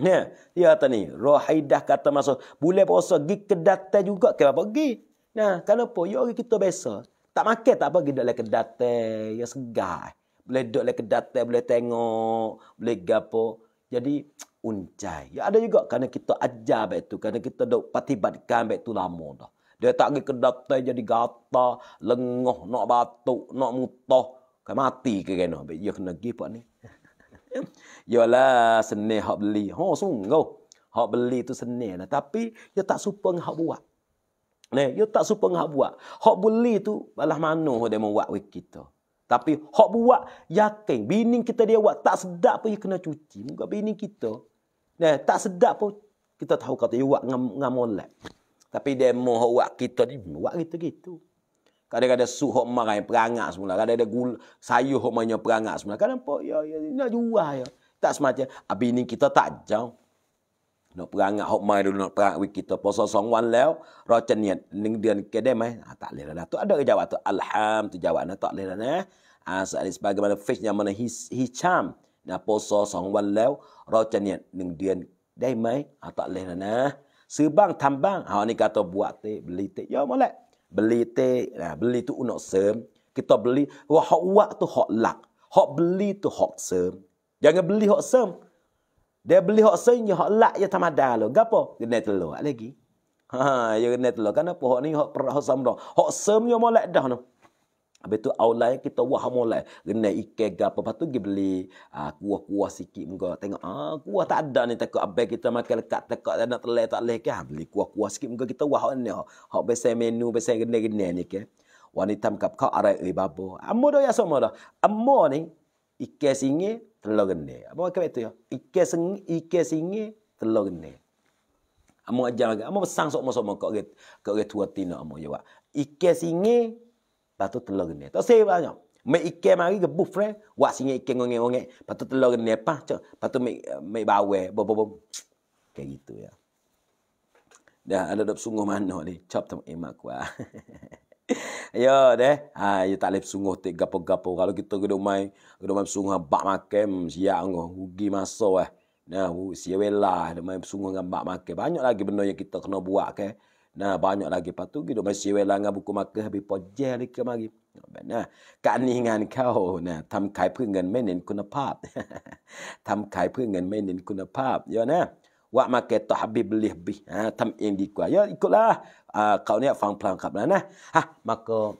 Ya, dia kata ni, roh kata masuk, boleh puasa, gi kedatai juga ke apa, gi. Nah, kenapa? Ya, kita biasa. Tak makan tak apa, pergi duduk kedai ya segar. Boleh duduk lah kedai, boleh tengok, boleh gapo. Jadi, uncai. Ya ada juga kerana kita ajar baik tu, kerana kita dok patibatkan baik tu lama dah. Dia tak pergi kedai jadi gata, lengoh, nak batuk, nak mutah. Kan mati ke kena. Ya kena pergi pak ni. Yalah, seni hak beli. Ha, sungguh. Hak beli tu seni lah. Tapi, dia tak suka hak buat. Ne, yo tak suka ngah buat. Hak beli tu balah mano ho demo buat wik kita. Tapi hak buat yakin bini kita dia buat tak sedap pun kena cuci. Muka bini kita. Ne, tak sedap pun kita tahu kata dia buat ngam molek. Tapi demo mau buat kita dia buat kita gitu. Kadang-kadang su hok marai perangak semula, kadang-kadang gul sayur hok manya perangak semula. Kadang apa? Ya, ya nak jual ya. Tak semacam abini ah, kita tak jauh. นกปลางหกไม้หรือนกปลาวิกิตพอสอสองวันแล้วเราจะเนียดหนึ่งเดือนแกได้ไหมตัดเลยนะตัวอันเดอร์จาวตัวอัลฮัมตัวจาวนะตัดเลยนะอาสาลิสบากมันฟิชยามันฮิชามนะพอสอสองวันแล้วเราจะเนียดหนึ่งเดือนได้ไหมตัดเลยนะซื้อบ้างทำบ้างเอาในกาตัวบวชเตบลิเตย่อมาแหละบลิเตนะบลิตุอุนอเสริมกิตอบลิว่าหอกวะตัวหอกหลักหอกบลิตัวหอกเสริมอย่างเงี้ยบลิหอกเสริม dia beli hak senyi, hak lak je tamada lo. Gapo? Kena lo hak lagi. Ha, ya kena telur. Kenapa hak ni hak perah samra? Hak sem yo molek dah no. Habis tu aulai kita wah molek. Kena ikan gapo patu gi beli uh, kuah-kuah sikit muka. Tengok ah kuah tak ada ni takut abai kita makan lekat takut dan nak telai tak leh ke. Ha, beli kuah-kuah sikit muka kita wah ni hak. Hak menu besai gene-gene ni ke. Wanita mengkap kau arai ibabo. Eh, Amu doya semua dah. Amu ni ikan singi gende, Apa kata itu ya? Ike sing ike singe terlogne. Amo ajar lagi. Amo sang sok masuk mako get ke ke tua tina amo jawa. Ike singe batu terlogne. Tak sih banyak. Me ike mari ke bufre, eh? wak singe ike ngonge ngonge, patu telog ne pa, cok, patu me me bawe, bo bo bo. Kayak gitu ya. Dah ada dok sungguh mana ni, cop tem emak eh, kuah. Ya deh. Ha ya tak leh sungguh tak gapo-gapo kalau kita ke mai, ke mai sungguh bak makan hmm, siap ngoh rugi masa eh. Nah, siwela kedo mai sungguh ngambak makan. Banyak lagi benda yang kita kena buat ke. Eh. Nah, banyak lagi patu kedo mai siwela ngah buku makan habis pojel lagi ke mari. Nah, kat ni ngan kau, nah, tam kai pun ngan menin kuna pap. tam kai pun ngan menin kuna pap. Ya, nah. Wak makan tu habis beli habis. Ha, tam yang dikua. Ya, ikutlah uh, kau ni fang plan kap lah nah. Ha, maka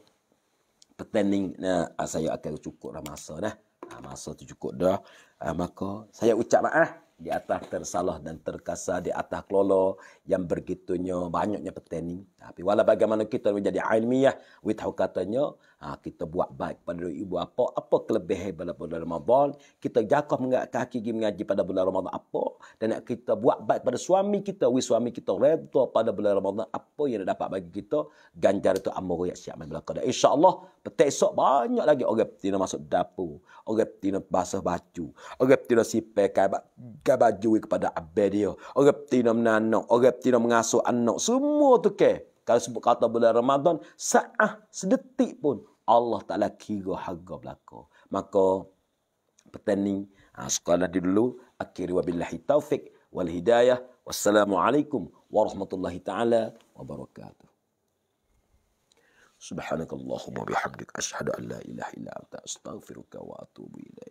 pertanding uh, saya akan cukup dah masa dah. Ah, masa tu cukup dah. Ha, maka saya ucap maaf lah. Di atas tersalah dan terkasar. Di atas kelola yang begitunya banyaknya pertanding. Tapi walau bagaimana kita menjadi ilmiah. Kita katanya ha, kita buat baik pada ibu apa apa kelebihan pada bulan Ramadan kita jaga mengat kaki pergi mengaji pada bulan Ramadan apa dan nak kita buat baik pada suami kita wis suami kita redha pada bulan Ramadan apa yang dapat bagi kita ganjar itu amal yang siap melaka dan insyaallah petang esok banyak lagi orang tina masuk dapur orang tina basuh baju orang tina sipai kai ba baju kepada abdi dia orang tina menanak orang tina mengasuh anak semua tu ke okay. Kalau sebut kata bulan Ramadan, saat sedetik pun Allah Ta'ala kira harga belaka. Maka petani ha, sekolah dulu. Akhiri wabillahi taufik wal hidayah. Wassalamualaikum warahmatullahi ta'ala wabarakatuh. Subhanakallahumma اللهم وبحمدك اشهد ان لا اله الا انت استغفرك واتوب اليك